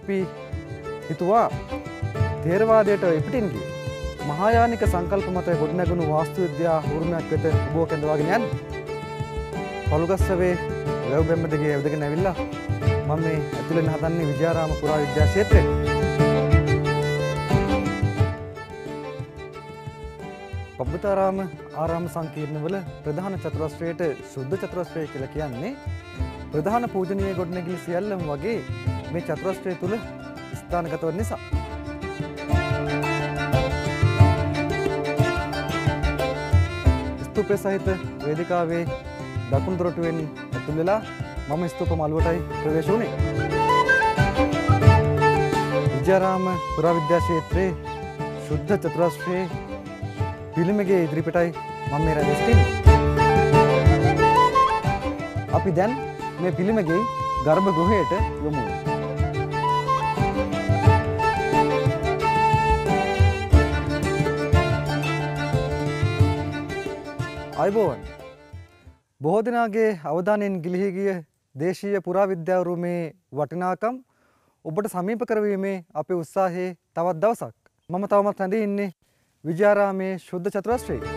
අපි හිතුවා තේරවාදයට එපිටින් ගියේ. මහායානික සංකල්ප මත ගොඩනැගුණු වාස්තු විද්‍යා උරුමයක් වෙත උබෝ කැඳවාගෙන යන්න. පළුගස්සවේ ලැබ් බැම්මදගේ ඇවිදගෙන ඇවිල්ලා මම මේ ඇතුළෙන් හදන්නේ විජාරාම පුරා විද්‍යා ක්ෂේත්‍රයේ. පබ්බතාරාම ආරාම සංකීර්ණවල ප්‍රධාන චතුරස්ත්‍රයට සුද්ධ චතුරස්ත්‍රය කියලා කියන්නේ ප්‍රධාන පූජනීය ගොඩනැගිලි සියල්ලම වගේ මේ චතුරස්ත්‍රය තුල ස්ථානගත වන නිසා. ස්තූපය සහිත වේදිකාවේ දකුණු දොරටුවෙන් ඇතුල් වෙලා මම ස්තූප මළුවටයි ප්‍රවේශ වුණේ. විජයාරාම පුරාවිද්‍යා ක්ෂේත්‍රයේ ශුද්ධ චතුරස්ත්‍රයේ පිළිමගේ ඉදිරිපිටයි මම මේ රැඳී සිටින්නේ. අපි දැන් මේ පිළිමගේ ගර්භ ගෘහයට යොමු වෙනවා. අයිබෝවන් බොහෝ දෙනාගේ අවධානයෙන් ගිලිහි ගිය දේශීය පුරාවිද්‍යාවරුමේ වටිනාකම් ඔබට සමීප කරවීමේ අපේ උත්සාහයේ තවත් දවසක් මම තවමත් රැඳී ඉන්නේ විජයාරාමේ ශුද්ධ චතුරස්‍රයේ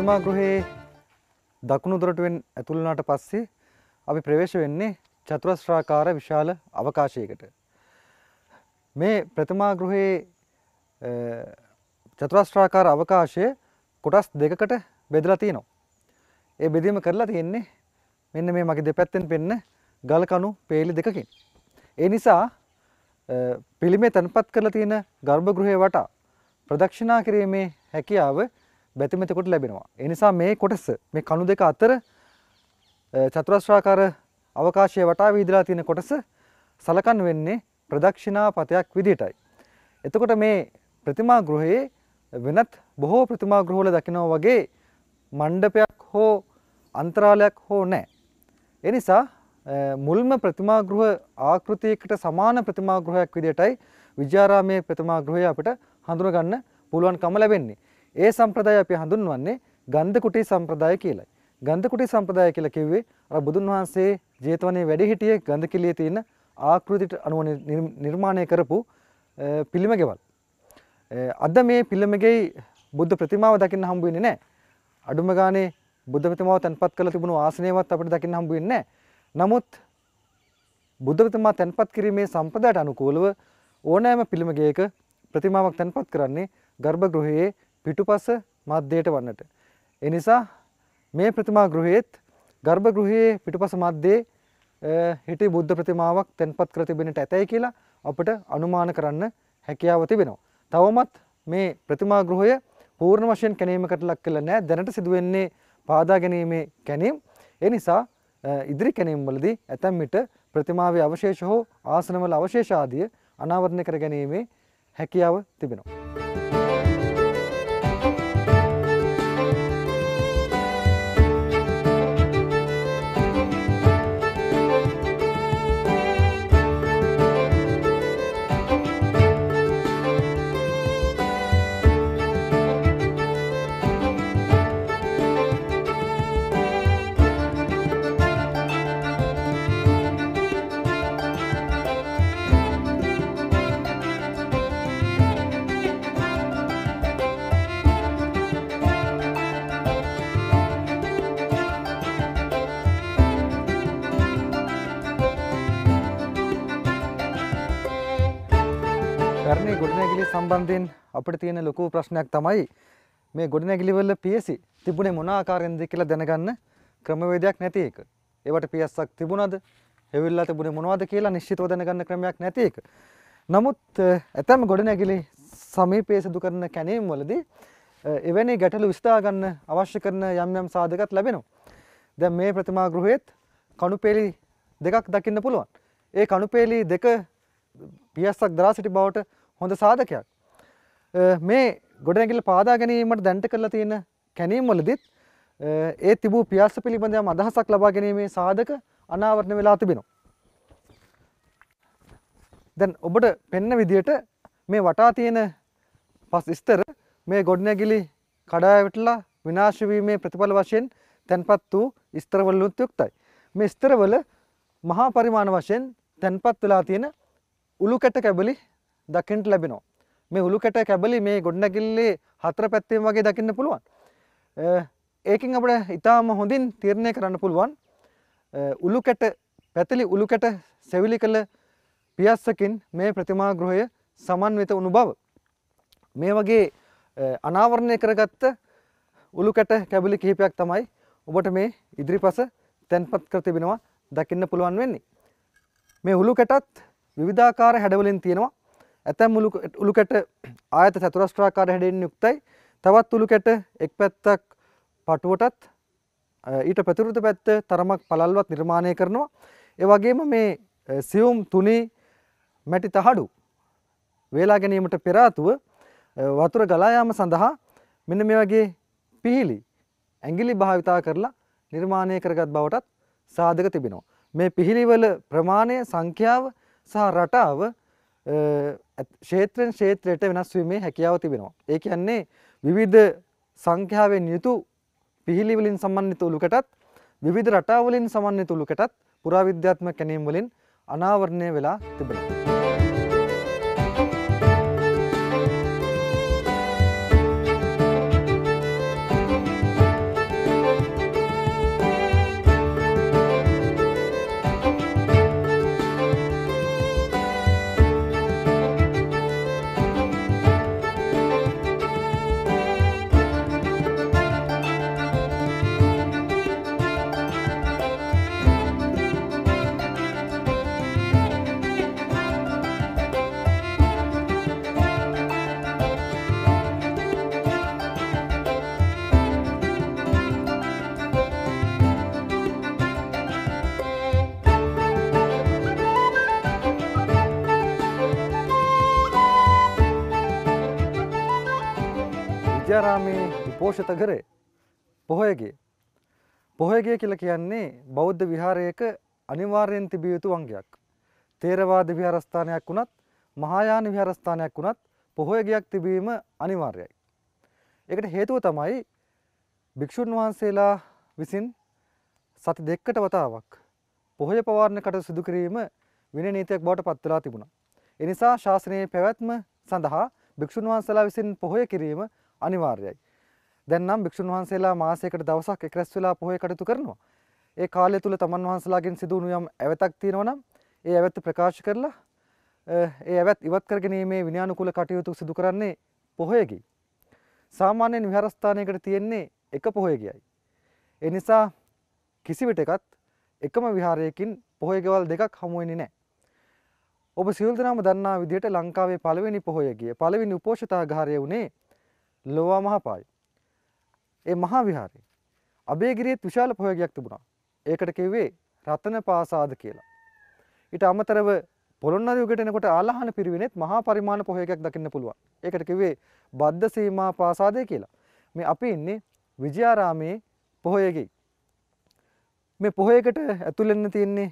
ප්‍රතිමා ගෘහයේ දකුණු දොරටුවෙන් ඇතුල් වුණාට පස්සේ අපි ප්‍රවේශ වෙන්නේ චතුරස්‍රාකාර විශාල අවකාශයකට. මේ ප්‍රතිමා ගෘහයේ චතුරස්‍රාකාර අවකාශය කොටස් දෙකකට බෙදලා තියෙනවා. ඒ බෙදීම කරලා තියෙන්නේ මෙන්න මේ මගේ දෙපැත්තෙන් පෙන්න ගල් කණු peeli දෙකකින්. ඒ නිසා පිළිමේ තැන්පත් කරලා තියෙන ගර්භගෘහය වටා ප්‍රදක්ෂිනා කිරීමේ හැකියාව බැතිමතෙකුට ලැබෙනවා. එනිසා මේ කොටස මේ කණු දෙක අතර චතුරස්්‍රාකාර අවකාශය වටා විදිලා තියෙන කොටස සලකන් වෙන්නේ ප්‍රදක්ෂිනා පතයක් විදිටයි. එතකොට මේ ප්‍රතිමා ගෘහයේ වෙනත් බොහෝ ප්‍රතිමා ගෘහල දකිනව වගේ මණ්ඩපයක් හෝ අන්තරාලයක් හෝ නෑ. එනිසා මුල්ම ප්‍රතිමාගෘහ ආකෘතියකට සමාන ප්‍රතිමාගෘහයක් විදියටයි විජාරාමය ප්‍රතිමාගෘහය අපට හඳුනගන්න පුළුවන්කම ලැබෙන්නේ. ඒ සම්ප්‍රදාය අපි හඳුන්වන්නේ ගන්ධකුටි සම්ප්‍රදාය කියලයි. ගන්ධකුටි සම්ප්‍රදාය කියලා කිව්වේ අර බුදුන් වහන්සේ ජේතවනයේ වැඩ හිටියේ ගන්ධකිලියේ තියෙන ආකෘතියට අනුව නිර්මාණය කරපු පිළිම ගෙවල්. අද මේ පිළිමගේ බුද්ධ ප්‍රතිමාව දකින්න හම්බ වෙන්නේ නැහැ. අඩුම ගානේ බුද්ධ ප්‍රතිමාව තැන්පත් කරලා තිබුණු ආසනයවත් අපිට දකින්න හම්බ වෙන්නේ නැහැ. නමුත් බුද්ධ ප්‍රතිමා තැන්පත් කිරීමේ සම්ප්‍රදායට අනුකූලව ඕනෑම පිළිමගයක ප්‍රතිමාවක් තැන්පත් කරන්නේ ගර්භගෘහයේ පිටුපස මධ්‍යයට වන්නට. එනිසා මේ ප්‍රතිමා ගෘහයේත් ගර්භ ගෘහයේ පිටුපස මධ්‍යයේ හිටි බුද්ධ ප්‍රතිමාවක් තැන්පත් කර තිබෙනට ඇතැයි කියලා අපට අනුමාන කරන්න හැකියාව තිබෙනවා. තවමත් මේ ප්‍රතිමා ගෘහය පූර්ණ වශයෙන් කැනීමකට ලක් කළ නෑ දැනට සිදුවෙන්නේ පාදා ගැනීමේ කැනීම්. ඒ නිසා ඉදිරි කැනීම්වලදී ඇතැම් විට ප්‍රතිමාවේ අවශේෂ හෝ ආසනවල අවශේෂ ආදිය අනාවරණය කර ගැනීමේ හැකියාව තිබෙනවා. සම්බන්ධයෙන් අපිට තියෙන ලොකු ප්‍රශ්නයක් තමයි මේ ගොඩනැගිලිවල පියසි තිබුණේ මොන ආකාරයෙන්ද කියලා දැනගන්න ක්‍රමවේදයක් නැති එක. ඒවට පියස්සක් තිබුණද? හෙවිල්ලා තිබුණේ මොනවද කියලා නිශ්චිතව දැනගන්න ක්‍රමයක් නැති එක. නමුත් ඇතැම් ගොඩනැගිලි සමීපයේ සිදු කරන කැණීම් වලදී එවැනි ගැටලු විසඳා ගන්න අවශ්‍ය කරන යම් යම් සාධකත් ලැබෙනවා. දැන් මේ ප්‍රතිමා ගෘහයේත් කණුපේලි දෙකක් දකින්න පුළුවන්. ඒ කණුපේලි දෙක පියස්සක් දරා සිටි බවට හොඳ සාධකයක්. මේ ගොඩනැගිල්ල පාදා ගැනීමට දැන්ට කරලා තියෙන කැනීම්වලදීත් ඒ තිබූ පියාස පිළිබඳව අදහසක් ලබා ගැනීමේ සාධක අනාවරණය වෙලා තිබෙනවා. දැන් ඔබට පෙන්න විදියට මේ වටා තියෙන පස් ස්තර මේ ගොඩනැගිලි කඩාවැටලා විනාශ වීමේ ප්‍රතිඵල වශයෙන් තැන්පත් වූ ස්තරවලුත් යුක්තයි. මේ ස්තරවල මහා පරිමාණ වශයෙන් තැන්පත් වෙලා තියෙන උළු කැට කැබලි දකින්ට ලැබෙනවා. මේ හුළුකැට කැබලි මේ ගොඩනැගිල්ලේ හතර පැත්තෙන් වගේ දකින්න පුළුවන්. ඒකින් අපට ඉතාම හොඳින් තීරණය කරන්න පුළුවන් උළුකැට පැතිලි උළුකැට සෙවිලි කළ පියස්සකින් මේ ප්‍රතිමා ගෘහය සමන්විත වුණු බව. මේ වගේ අනාවරණය කරගත්ත උළුකැට කැබලි කිහිපයක් තමයි ඔබට මේ ඉදිරිපස තැන්පත් කර තිබෙනවා දකින්න පුළුවන් වෙන්නේ. මේ උළුකැටත් විවිධාකාර හැඩවලින් තියෙනවා ඇතැම් උළුකැට ආයත චතුරස්ට්‍රාකාර හැඩයෙන් යුක්තයි තවත් උළුකැට එක් පැත්තක් පටුවටත් ඊට පැතුරුත පැත්ත තරමක් පළල්වත් නිර්මාණය කරනවා ඒවගේම මේ සියුම් තුනේ මැටි තහඩු වේලා ගැනීමට පෙරාතුව වතුර ගලායාම සඳහා මෙන්න මේ වගේ පිහිලි ඇගිලි භාවිතා කරලා නිර්මාණය කරගත් බවටත් සාධක තිබෙනවා. මේ පිහිලිවල ප්‍රමාණය සංඛ්‍යාව සහ රටාව ශේත්‍රෙන් ශේත්‍රයට වෙනස් වීමේ හැකියාව තිබෙනවා. ඒ කියන්නේ විවිධ සංඛ්‍යාවෙන් යුතු පිහිලිවලින් සමන්විත උලුකටත් විවිධ රටාවලින් සමන්විත උලුකටත් පුරාවිද්‍යාත්මක කැණීම් වලින් අනාවරණය වෙලා තිබෙනවා. අභයාරාමයේ උපෝෂිත කරේ පොහොයගේ. පොහොයගේ කියල කියන්නේ බෞද්ධ විහාරයක අනිවාර්යෙන් තිබිය යුතු වංගයක්. තේරවාද විහාරස්ථානයක් වුණත් මහායාන විහාරස්ථානයක් වුණත් පොහොයගයක් තිබීම අනිවාර්යයි. එකට හේතුව තමයි භික්‍ෂූන් වහන්සේලා විසින් සති දෙක්කට වතාවක් පොහොය පවාරණ කට සිදුකිරීම වින නීතියක් බවට පත්වලා තිබුණා. එනිසා ශාසනයේ පැවැත්ම සඳහා භික්‍ෂූන් වහන්සලා විසින් පොහොය කිරීම අනිවාර්යයි. දැන් නම් භික්ෂුන් වහන්සේලා මාසයකට දවසක් එක රැස් වෙලා පොහේ කටයුතු කරනවා. ඒ කාලය තුල තමන් වහන්සලාගෙන් සිදු වුණු යම් ඇවතක් තියෙනවා නම් ඒ ඇවත ප්‍රකාශ කරලා ඒ ඇවත් ඉවත් කර ගැනීමේ විනයානුකූල කටයුතු සිදු කරන්නේ පොහොයකි. සාමාන්‍යයෙන් විහාරස්ථානයකට තියෙන්නේ එක පොහොයකියයි. ඒ නිසා කිසිවිට එකත් එකම විහාරයකින් පොහොය ගෙවල් දෙකක් හමු වෙන්නේ නැහැ. ඔබ සියලු දෙනාම දන්නා විදිහට ලංකාවේ පළවෙනි පොහොය ගිය පළවෙනි උපෝෂිතාගාරය වුණේ ලෝවා මහපායි. ඒ මහා විහාරේ. අබේගිරියත් විශාල පොහොයගයක් තිබුණා. ඒකට කිව්වේ රතන පාසාද කියලා. ඊට අමතරව පොළොන්නර යුගයට එනකොට ආලාහන පිරිවෙනෙත් මහා පරිමාණ පොහොයගයක් දකින්න පුළුවන්. ඒකට කිව්වේ බද්ද සීමා පාසාදය කියලා. මේ අපි ඉන්නේ විජයාරාමයේ පොහොයගෙයි. මේ පොහොයකට ඇතුළෙන්න තියෙන්නේ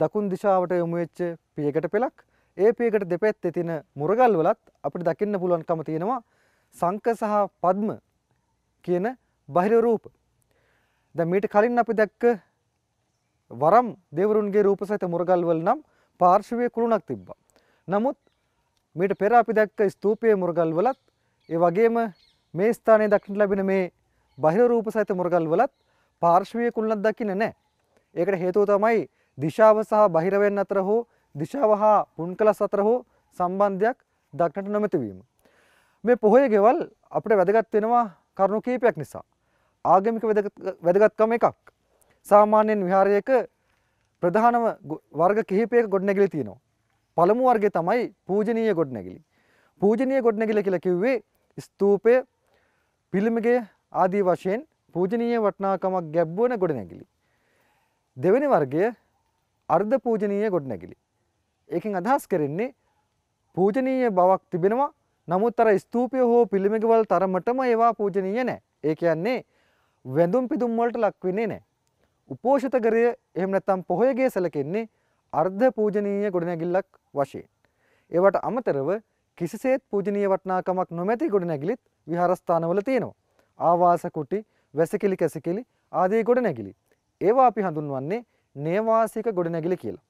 දකුන් දිශාවට යොමු වෙච්ච පියකට පෙලක්. ඒ පියකට දෙපැත්තේ තියෙන මුරගල් වලත් අපිට දකින්න පුළුවන්කම තියෙනවා සංක සහ පද්ම කියන බහිර රූප. දැන් මීට කලින් අපි දැක්ක වරම් දෙවරුන්ගේ රූප සහිත මුරගල් වල නම් පාර්ශවයේ කුළුණක් තිබ්බා. නමුත් මීට පෙර අපි දැක්ක ස්තූපයේ මුරගල් වලත් ඒ වගේම මේ ස්ථානයේ දක්නට ලැබෙන මේ බහිර රූප සහිත මුරගල් වලත් පාර්ශවයේ කුළුණක් දකින්නේ නැහැ. ඒකට හේතුව තමයි දිශාව සහ බහිරවයන් අතර හෝ දිශාව හා පුන්කලස් අතර හෝ සම්බන්ධයක් දක්නට නොමැති වීම. මේ පොහොය ගෙවල් අපට වැදගත් වෙනවා කරුණු කීපයක් නිසා. ආගමික වැදගත්කම එකක්. සාමාන්‍යයෙන් විහාරයක ප්‍රධානම වර්ග කිහිපයක ගොඩනැගිලි තියෙනවා. පළමු වර්ගය තමයි පූජනීය ගොඩනැගිලි. පූජනීය ගොඩනැගිලි කියලා කිව්වේ ස්තූපය, පිළිමගේ ආදී වශයෙන් පූජනීය වටිනාකමක් ගැබ්වන ගොඩනැගිලි. දෙවෙනි වර්ගය අර්ධ පූජනීය ගොඩනැගිලි. ඒකෙන් අදහස් කරන්නේ පූජනීය බවක් තිබෙනවා නමුත් අර ස්තූපය හෝ පිළිමෙකවල් තරමටම ඒවා පූජනීය නෑ. ඒ කියන්නේ වැඳුම් පිදුම් වලට ලක් වෙන්නේ නෑ. උපෝෂිත ගරය එහෙම නැත්නම් පොහොයගේ සැලකෙන්නේ අර්ධ පූජනීය ගොඩනැගිල්ලක් වශයෙන්. ඒවට අමතරව කිසිසේත් පූජනීය වටිනාකමක් නොමැති ගොඩනැගිලිත් විහාරස්ථානවල තියෙනවා. ආවාස කුටි, වැසිකිලි කැසිකිලි ආදී ගොඩනැගිලි. ඒවා අපි හඳුන්වන්නේ නේවාසික ගොඩනැගිලි කියලා.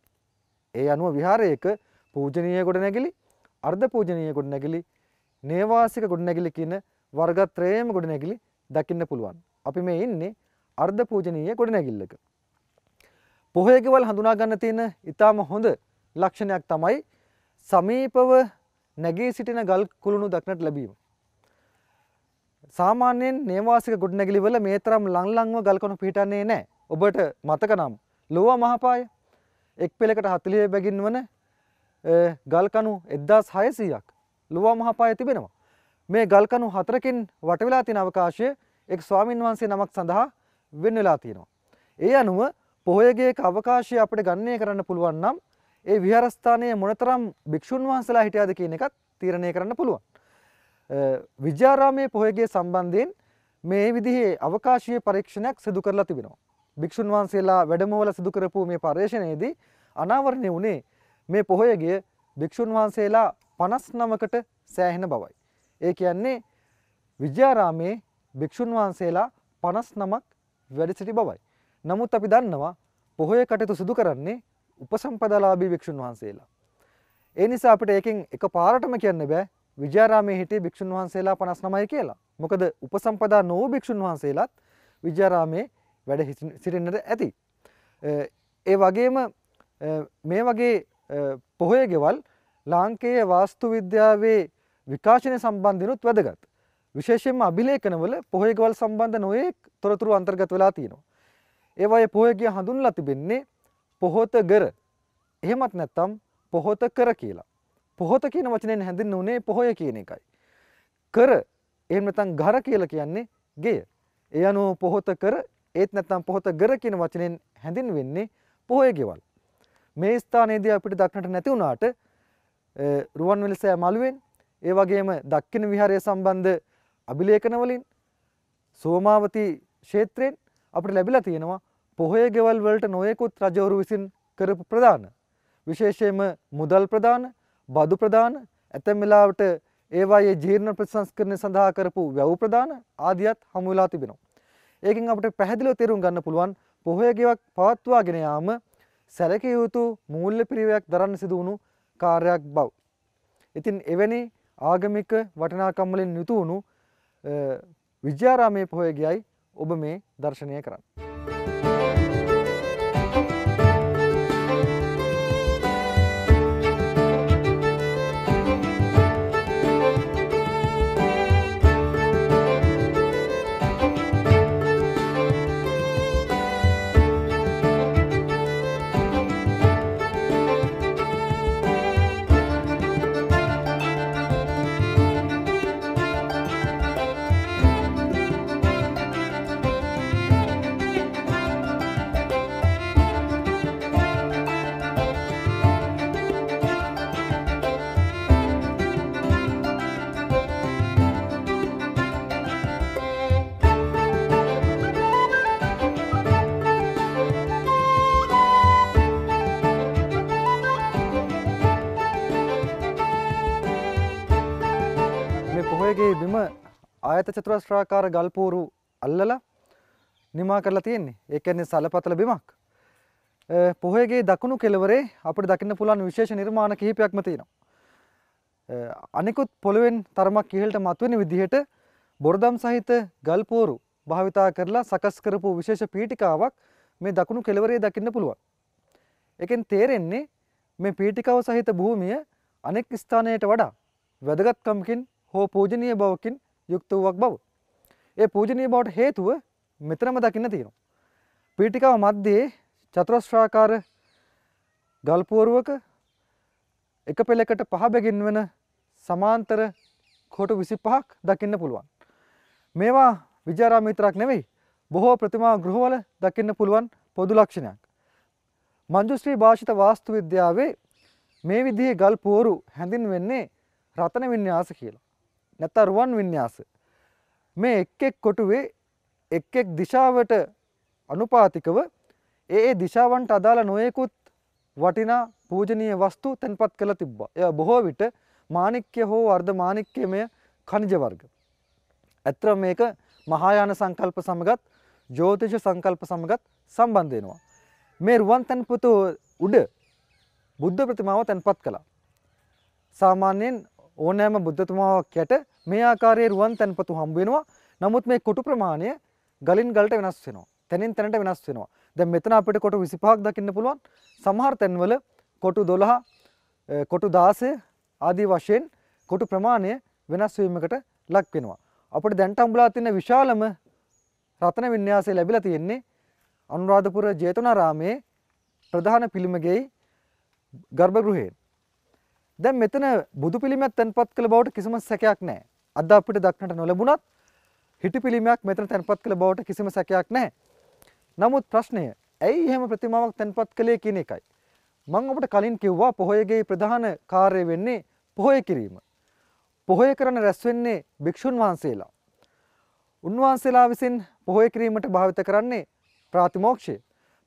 ඒ අනුව විහාරයක පූජනීය ගොඩනැගිලි, අර්ධ පූජනීය ගොඩනැගිලි නේවාසික ගොඩනැගිලි කියන වර්ගත්‍රයේම ගොඩනැගිලි දකින්න පුළුවන්. අපි මේ ඉන්නේ අර්ධ පූජනීය ගොඩනැගිල්ලක. පොහේකවල් හඳුනා ගන්න තියෙන ඊටාම හොඳ ලක්ෂණයක් තමයි සමීපව නැගී සිටින ගල් කුළුණු දක්නට ලැබීම. සාමාන්‍යයෙන් නේවාසික ගොඩනැගිලි වල මේ තරම් ලංලංව ගල් කොන පිහිටන්නේ නැහැ. ඔබට මතක නම් ලෝවා මහපාය එක් පෙළකට 40 බැගින් වන ගල් කණු 1600ක් ලුවා මහපාය තිබෙනවා. මේ ගල්කණු හතරකින් වටවෙලා තියෙන අවකාශය එක් ස්වාමින් වහන්සේ නමක් සඳහා වෙන් වෙලා තියෙනවා. ඒ අනුව පොහොයගේක අවකාශය අපිට ගණනය කරන්න පුළුවන් නම් ඒ විහාරස්ථානයේ මොනතරම් භික්ෂුන් වහන්සලා හිටියාද කියන එකත් තීරණය කරන්න පුළුවන්. විජාරාමයේ පොහොයගේ සම්බන්ධයෙන් මේ විදිහේ අවකාශීය පරීක්ෂණයක් සිදු කරලා තිබෙනවා. භික්ෂුන් වහන්සේලා වැඩමවල සිදු කරපු මේ පර්යේෂණයේදී අනාවරණය වුණේ මේ පොහොයගිය භික්ෂුන් වහන්සේලා පනස් නමකට සෑහෙන බවයි. ඒ කියන්නේ විජ්‍යාරාමයේ භික්‍ෂූන් වහන්සේලා පනස් නමක් වැඩසිටි බවයි. නමුත් අපි දන්නවා පොහොය කටයුතු සිදු කරන්නේ උපසම්පදලාභී භික්‍ෂූන් වහන්සේලා. ඒ නිසා අපිට ඒකෙන් එක පාරටම කියන්න බෑ විජාරාමේ හිටිය භික්‍ෂූන් වහන්සේලා පනස් නමයි කියලා. මොකද උපසම්පදා නෝ භික්‍ෂූන් වහන්සේලාත් විජාරාමේ වැඩ සිටින්නට ඇති. ඒ වගේම මේ වගේ පොහොය ගෙවල් ලාංකේය වාස්තු විද්‍යාවේ විකාශනය සම්බන්ධිනුත් වැදගත්. විශේෂයෙන්ම අභිලේඛනවල පොහේගවල් සම්බන්ධ නොයෙක් තොරතුරු අන්තර්ගත වෙලා තියෙනවා. ඒවායේ පොහේගිය හඳුන්ලා තිබෙන්නේ පොහොත ගර. එහෙමත් නැත්නම් පොහොත කර කියලා. පොහොත කියන වචනයෙන් හැඳින්වුනේ පොහොය කියන එකයි. කර එහෙම නැත්නම් ගර කියලා කියන්නේ ගෙය. ඒ අනුව පොහොත කර ඒත් නැත්නම් පොහොත ගර කියන වචනෙන් හැඳින්වෙන්නේ පොහොය ගෙවල්. මේ ස්ථානයේදී අපිට දක්නට නැති වුණාට රුවන්වැලි සෑ මළුවෙන් ඒ වගේම දක්කින විහාරය සම්බන්ධ අභිලේඛන වලින් සෝමාවති ක්ෂේත්‍රයෙන් අපිට ලැබිලා තියෙනවා පොහොය ගෙවල් වලට නොයෙකුත් රජවරු විසින් කරපු ප්‍රදාන විශේෂයෙන්ම මුදල් ප්‍රදාන බදු ප්‍රදාන ඇතැම් වෙලාවට ඒවායේ ජීර්ණ ප්‍රතිසංස්කරණය සඳහා කරපු වැව් ප්‍රදාන ආදියත් හමු වෙලා තිබෙනවා. ඒකෙන් අපිට පැහැදිලිව තේරුම් ගන්න පුළුවන් පොහොය ගෙවක් පවත්වාගෙන යාම සැලකිය යුතු මූල්‍ය පිරිවයක් දරන්න සිදු වුණු කාර්යයක් බව. ඉතින් එවැනි ආගමික වටිනාකම් වලින් යුතු වුණු විජයාරාමයේ පොහොය ගියයි ඔබ මේ දර්ශනය කරන්නේ. ආයත චතුරස්්‍රාකාර ගල්පූරු අල්ලලා නිමා කරලා තියෙන්නේ ඒකන්නේ සලපතල බිමක් පොහේගේ දකුණු කෙලවරේ අපට දකින්න පුළන් විශේෂ නිර්මාණ කිහිපයක්ම තියෙනවා අනිකුත් පොළුවෙන් තරමක් ඉහළට මත්වෙන විදිහට බොරදම් සහිත ගල්පෝරු භාවිතා කරලා සකස් කරපු විශේෂ පීටිකාවක් මේ දකුණු කෙලවරේ දකින්න පුළුවන් එකෙන් තේරෙන්නේ මේ පීටිකාව සහිත භූමිය අනෙක් ස්ථානයට වඩා වැදගත්කමකින් හෝ පූජනීය බවකින් යුක්ත වූවක් බව. ඒ පූජනීය බවට හේතුව මෙතනම දකින්න තියෙනවා. පීඨිකාව මැද්දේ චතුරස්‍රාකාර ගල් පුවරුවක එක පෙළකට පහ බැගින් වෙන සමාන්තර කොටු 25ක් දකින්න පුළුවන්. මේවා විජාරාම විතරක් නෙවෙයි බොහෝ ප්‍රතිමා ගෘහවල දකින්න පුළුවන් පොදු ලක්ෂණයක්. මංජුශ්‍රී භාෂිත වාස්තු විද්‍යාවේ මේ විදිහේ ගල් පුවරු හැඳින්වෙන්නේ රතන වින්‍යාස කියලා. නැත්නම් රුවන් වින්‍යාස මේ එක් එක් කොටුවේ එක් එක් දිශාවට අනුපාතිකව ඒ ඒ දිශාවන්ට අදාළ නොයෙකුත් වටිනා පූජනීය වස්තු තැන්පත් කරලා තිබ්බා. ඒ බොහෝ විට මාණික්‍ය හෝ අර්ධ මාණික්‍යමය ඛනිජ වර්ග. ඇත්තම මේක මහායාන සංකල්ප සමගත් ජෝතිෂ සංකල්ප සමගත් සම්බන්ධ වෙනවා. මේ රුවන් තැන්පත උඩ බුද්ධ ප්‍රතිමාව තැන්පත් කළා. සාමාන්‍යයෙන් ඕනෑම බුද්ධතුමාවක් යට මේ ආකාරයේ රුවන් තැන්පතු හම්බ වෙනවා. නමුත් මේ කොටු ප්‍රමාණය ගලින් ගලට වෙනස් වෙනවා. තැනින් තැනට වෙනස් වෙනවා. දැන් මෙතන අපිට කොටු 25ක් දකින්න පුළුවන්. සමහර තැන්වල කොටු 12, කොටු 16 ආදී වශයෙන් කොටු ප්‍රමාණය වෙනස් වීමකට ලක් වෙනවා. අපිට දැන්ට හම්බලා තියෙන විශාලම රත්න වින්‍යාසය ලැබිලා තියෙන්නේ අනුරාධපුර ජේතවනාරාමේ ප්‍රධාන පිළිමගේ ගර්භගෘහයෙන්. දැන් මෙතන බුදු පිළිමයක් තැන්පත් කළ බවට කිසිම සැකයක් නැහැ. අද අපිට දක්නට නොලැබුණත් හිටිපිලිමයක් මෙතන තැන්පත් කළ බවට කිසිම සැකයක් නැහැ. නමුත් ප්‍රශ්නය ඇයි එහෙම ප්‍රතිමාවක් තැන්පත් කළේ කියන එකයි. මං ඔබට කලින් කිව්වා පොහොයගේ ප්‍රධාන කාර්ය වෙන්නේ පොහොය කිරීම. පොහොය කරන රැස් වෙන්නේ භික්ෂුන් වහන්සේලා. උන්වහන්සේලා විසින් පොහොය කිරීමට භාවිත කරන්නේ ප්‍රාතිමෝක්ෂය.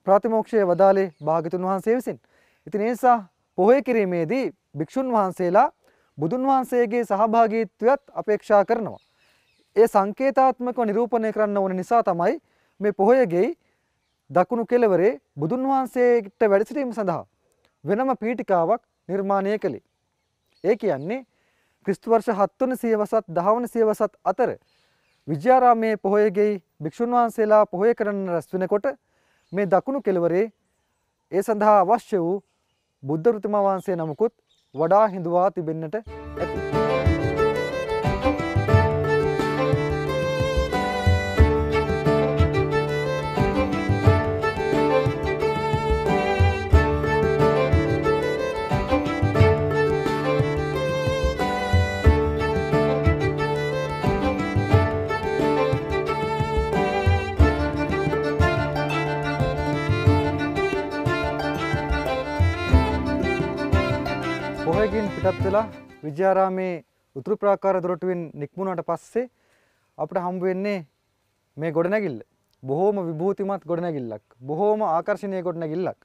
ප්‍රාතිමෝක්ෂය වදාලේ භාගතුන් වහන්සේ විසින්. ඉතින් ඒ නිසා පොහොය කිරීමේදී භික්ෂුන් වහන්සේලා බුදුන් වහන්සේගේ සහභාගීත්වයත් අපේක්ෂා කරනවා. ඒ සංකේතාත්මකව නිරූපණය කරන්න ඕන නිසා තමයි මේ පොහොයගේ දකුණු කෙළවරේ බුදුන් වහන්සේට වැඩ සිටීම සඳහා වෙනම පීටිකාවක් නිර්මාණය කළේ. ඒ කියන්නේ ක්‍රිස්තු වර්ෂ 7 වන සියවසත් 10 වන සියවසත් අතර විජයාරාමයේ පොහොයගේ භික්ෂුන් වහන්සේලා පොහොය කරන්න රැස් වෙනකොට මේ දකුණු කෙළවරේ ඒ සඳහා අවශ්‍ය වූ බුද්ධ ෘතුමා වහන්සේ නමකුත් වඩා හිඳවා තිබෙන්නට ඇති. පොහොයකින් පිටත් වෙලා විජයාරාමේ උතුරු ප්‍රාකාර දොරටුවෙන් නික්මුණට පස්සේ අපට හම්බ වෙන්නේ මේ ගොඩනැගිල්ල. බොහෝම විභූතිමත් ගොඩනැගිල්ලක්. බොහෝම ආකර්ශනීය ගොඩනැගිල්ලක්.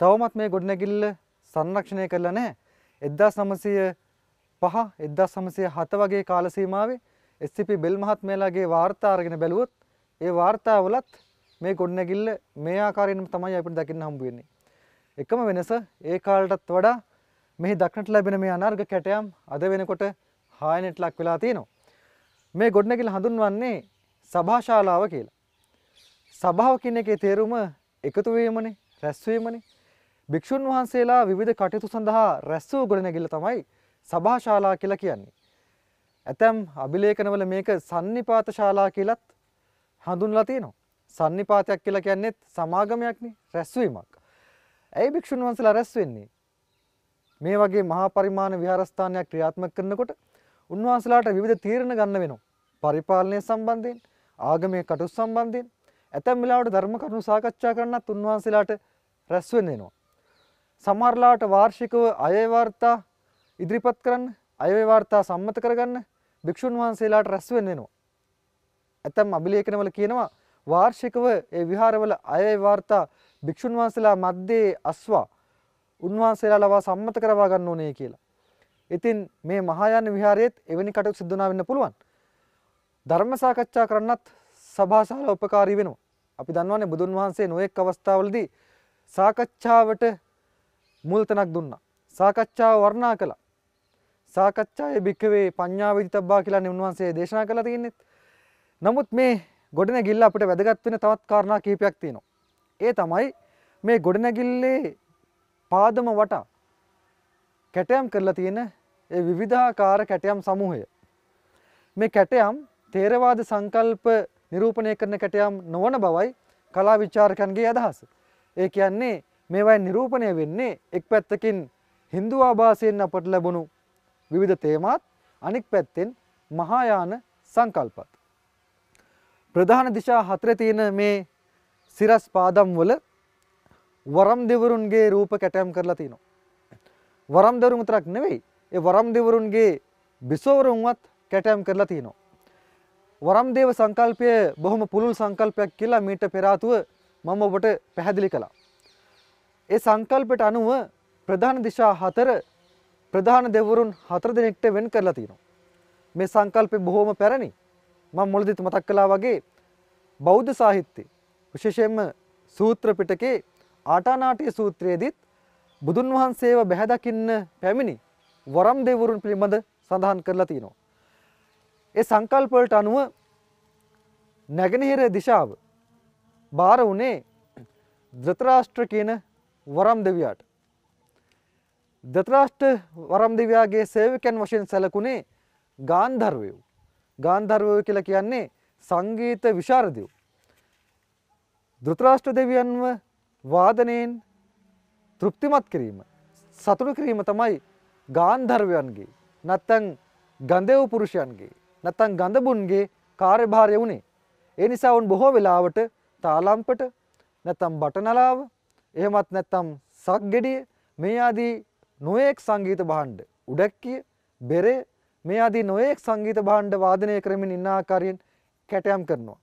තවමත් මේ ගොඩනැගිල්ල සංරක්ෂණය කරලා නැහැ. 1905 1907 වගේ කාල සීමාවේ SCP බෙල් මහත්මයාලාගේ වාර්තා අරගෙන බැලුවොත් ඒ වාර්තාවලත් මේ ගොඩනැගිල්ල මේ ආකාරයෙන්ම තමයි අපිට දකින්න හම්බ වෙන්නේ. එකම වෙනස ඒ කාලටත් වඩා මෙහි දක්නට ලැබෙන මේ අනර්ග කැටයම් අද වෙනකොට හායනට ලක් වෙලා තියෙනවා. මේ ගොඩනැගිල්ල හඳුන්වන්නේ සභාශාලාව කියලා. සභාව කියන එකේ තේරුම එකතු වීමනේ, රැස්වීමනේ. භික්ෂුන් වහන්සේලා විවිධ කටයුතු සඳහා රැස් වූ ගොඩනැගිල්ල තමයි සභාශාලා කියලා කියන්නේ. ඇතැම් අභිලේඛනවල මේක සන්නිපාත ශාලා කියලත් හඳුන්ලා තියෙනවා. සන්නිපාතයක් කියලා කියන්නේත් සමාගමයක්නේ, රැස්වීමක්. ඇයි භික්ෂුන් වහන්සේලා රැස් වෙන්නේ? මේ වගේ මහා පරිමාණ විහාරස්ථානයක් ක්‍රියාත්මක කරනකොට උන්වහන්සේලාට විවිධ තීරණ ගන්න වෙනවා. පරිපාලනය සම්බන්ධයෙන්, ආගමේ කටයුතු සම්බන්ධයෙන්, ඇතැම් වෙලාවට ධර්ම කරුණු සාකච්ඡා කරන්නත් උන්වහන්සේලාට රැස් වෙන්න වෙනවා. සමහරලාට වාර්ෂිකව අයවැය වාර්තා ඉදිරිපත් කරන්න, අයවැය වාර්තා සම්මත කරගන්න භික්ෂුන් වහන්සේලාට රැස් වෙන්න වෙනවා. ඇතැම් අභිලේඛනවල කියනවා වාර්ෂිකව ඒ විහාරවල අයවැය වාර්තා භික්ෂුන් වහන්සේලා මැද්දේ අස්වා උන්වහන්සේලා ලවා සම්මත කරවා ගන්න ඕනේ කියලා. ඉතින් මේ මහායාන විහාරයේත් එවැනි කටයුතු සිදු වෙන්න පුළුවන්. ධර්ම සාකච්ඡා කරන්නත් සභාසහල උපකාරී වෙනවා. අපි දන්නවනේ බුදුන් වහන්සේ නොඑක් අවස්ථාවලදී සාකච්ඡාවට මුල් තැනක් දුන්නා. සාකච්ඡාව වර්ණනා කළා. සාකච්ඡායේ භික්කවේ පඤ්ඤාවිදිතබ්බා කියලානේ උන්වහන්සේ දේශනා කළා තියෙන්නේ. නමුත් මේ ගොඩනැගිල්ල අපිට වැදගත් වෙන තවත් කාරණා කිහිපයක් තියෙනවා. ඒ තමයි මේ ගොඩනැගිල්ලේ පාදම වටා කැටයම් කරලා තියෙන ඒ විවිධාකාර කැටයම් සමූහය. මේ කැටයම් තේරවාද සංකල්ප නිරූපණය කරන කැටයම් නොවන බවයි කලා විචාරකන්ගේ අදහස. ඒ කියන්නේ මේවයි නිරූපණය වෙන්නේ එක් පැත්තකින් හින්දු ආභාසයෙන් අපට ලැබුණු විවිධ තේමාත් අනික් පැත්තෙන් මහායාන සංකල්පත්. ප්‍රධාන දිශා හතර තියෙන මේ සිරස් පාදම් වල වරම් දෙවරුන්ගේ රූප කැටයම් කරලා තිනවා. වරම් දෙවරුන් විතරක් නෙවෙයි ඒ වරම් දෙවරුන්ගේ බිසෝවරුන්වත් කැටයම් කරලා තිනවා. වරම් දේව සංකල්පය බොහොම පුළුල් සංකල්පයක් කියලා මීට පෙර ආතුව මම ඔබට පැහැදිලි කළා. ඒ සංකල්පයට අනුව ප්‍රධාන දිශා හතර ප්‍රධාන දෙවරුන් හතර දෙනෙක්ට වෙන් කරලා තිනවා. මේ සංකල්පය බොහොම පැරණි. මම මුලදිත් මතක් කළා වගේ බෞද්ධ සාහිත්‍යයේ විශේෂයෙන්ම සූත්‍ර පිටකේ ආටානාටිය සූත්‍රයේදීත් බුදුන් වහන්සේව බැහැදකින්න පැමිණි වරම් දෙවරුන් පිළිබඳ සඳහන් කරලා තියෙනවා. ඒ සංකල්ප වලට අනුව නැගෙනහිර දිශාව බාර වුණේ ධෘතරාෂ්ට්‍ර කියන වරම් දෙවියාට. ධෘතරාෂ්ට්‍ර වරම් දෙවියාගේ සේවකයන් වශයෙන් සැලකුණේ ගාන්ධර්වයෝ. ගාන්ධර්වයෝ කියලා කියන්නේ සංගීත විශාරදයෝ. ධෘතරාෂ්ට්‍ර දෙවියන්ව වාදනයෙන් තෘප්තිමත් කිරීම සතුටු කිරීම තමයි ගාන්ධර්වයන්ගේ නැත්තං ගන්ධෙව් පුරුෂයන්ගේ නැත්තං ගඳබුන්ගේ කාර්යභාරය වුණේ ඒ නිසා උන් බොහෝ වෙලාවට තාලම්පට නැත්තම් බටනලාව එහෙමත් නැත්තම් සක්ගෙඩිය මේ ආදී නොයෙක් සංගීත භාණ්ඩ උඩැක්කිය බෙරේ මේ ආදී නොයෙක් සංගීත භාණ්ඩ වාදනය කරමින් ඉන්න ආකාරයෙන් කැටයම් කරනවා.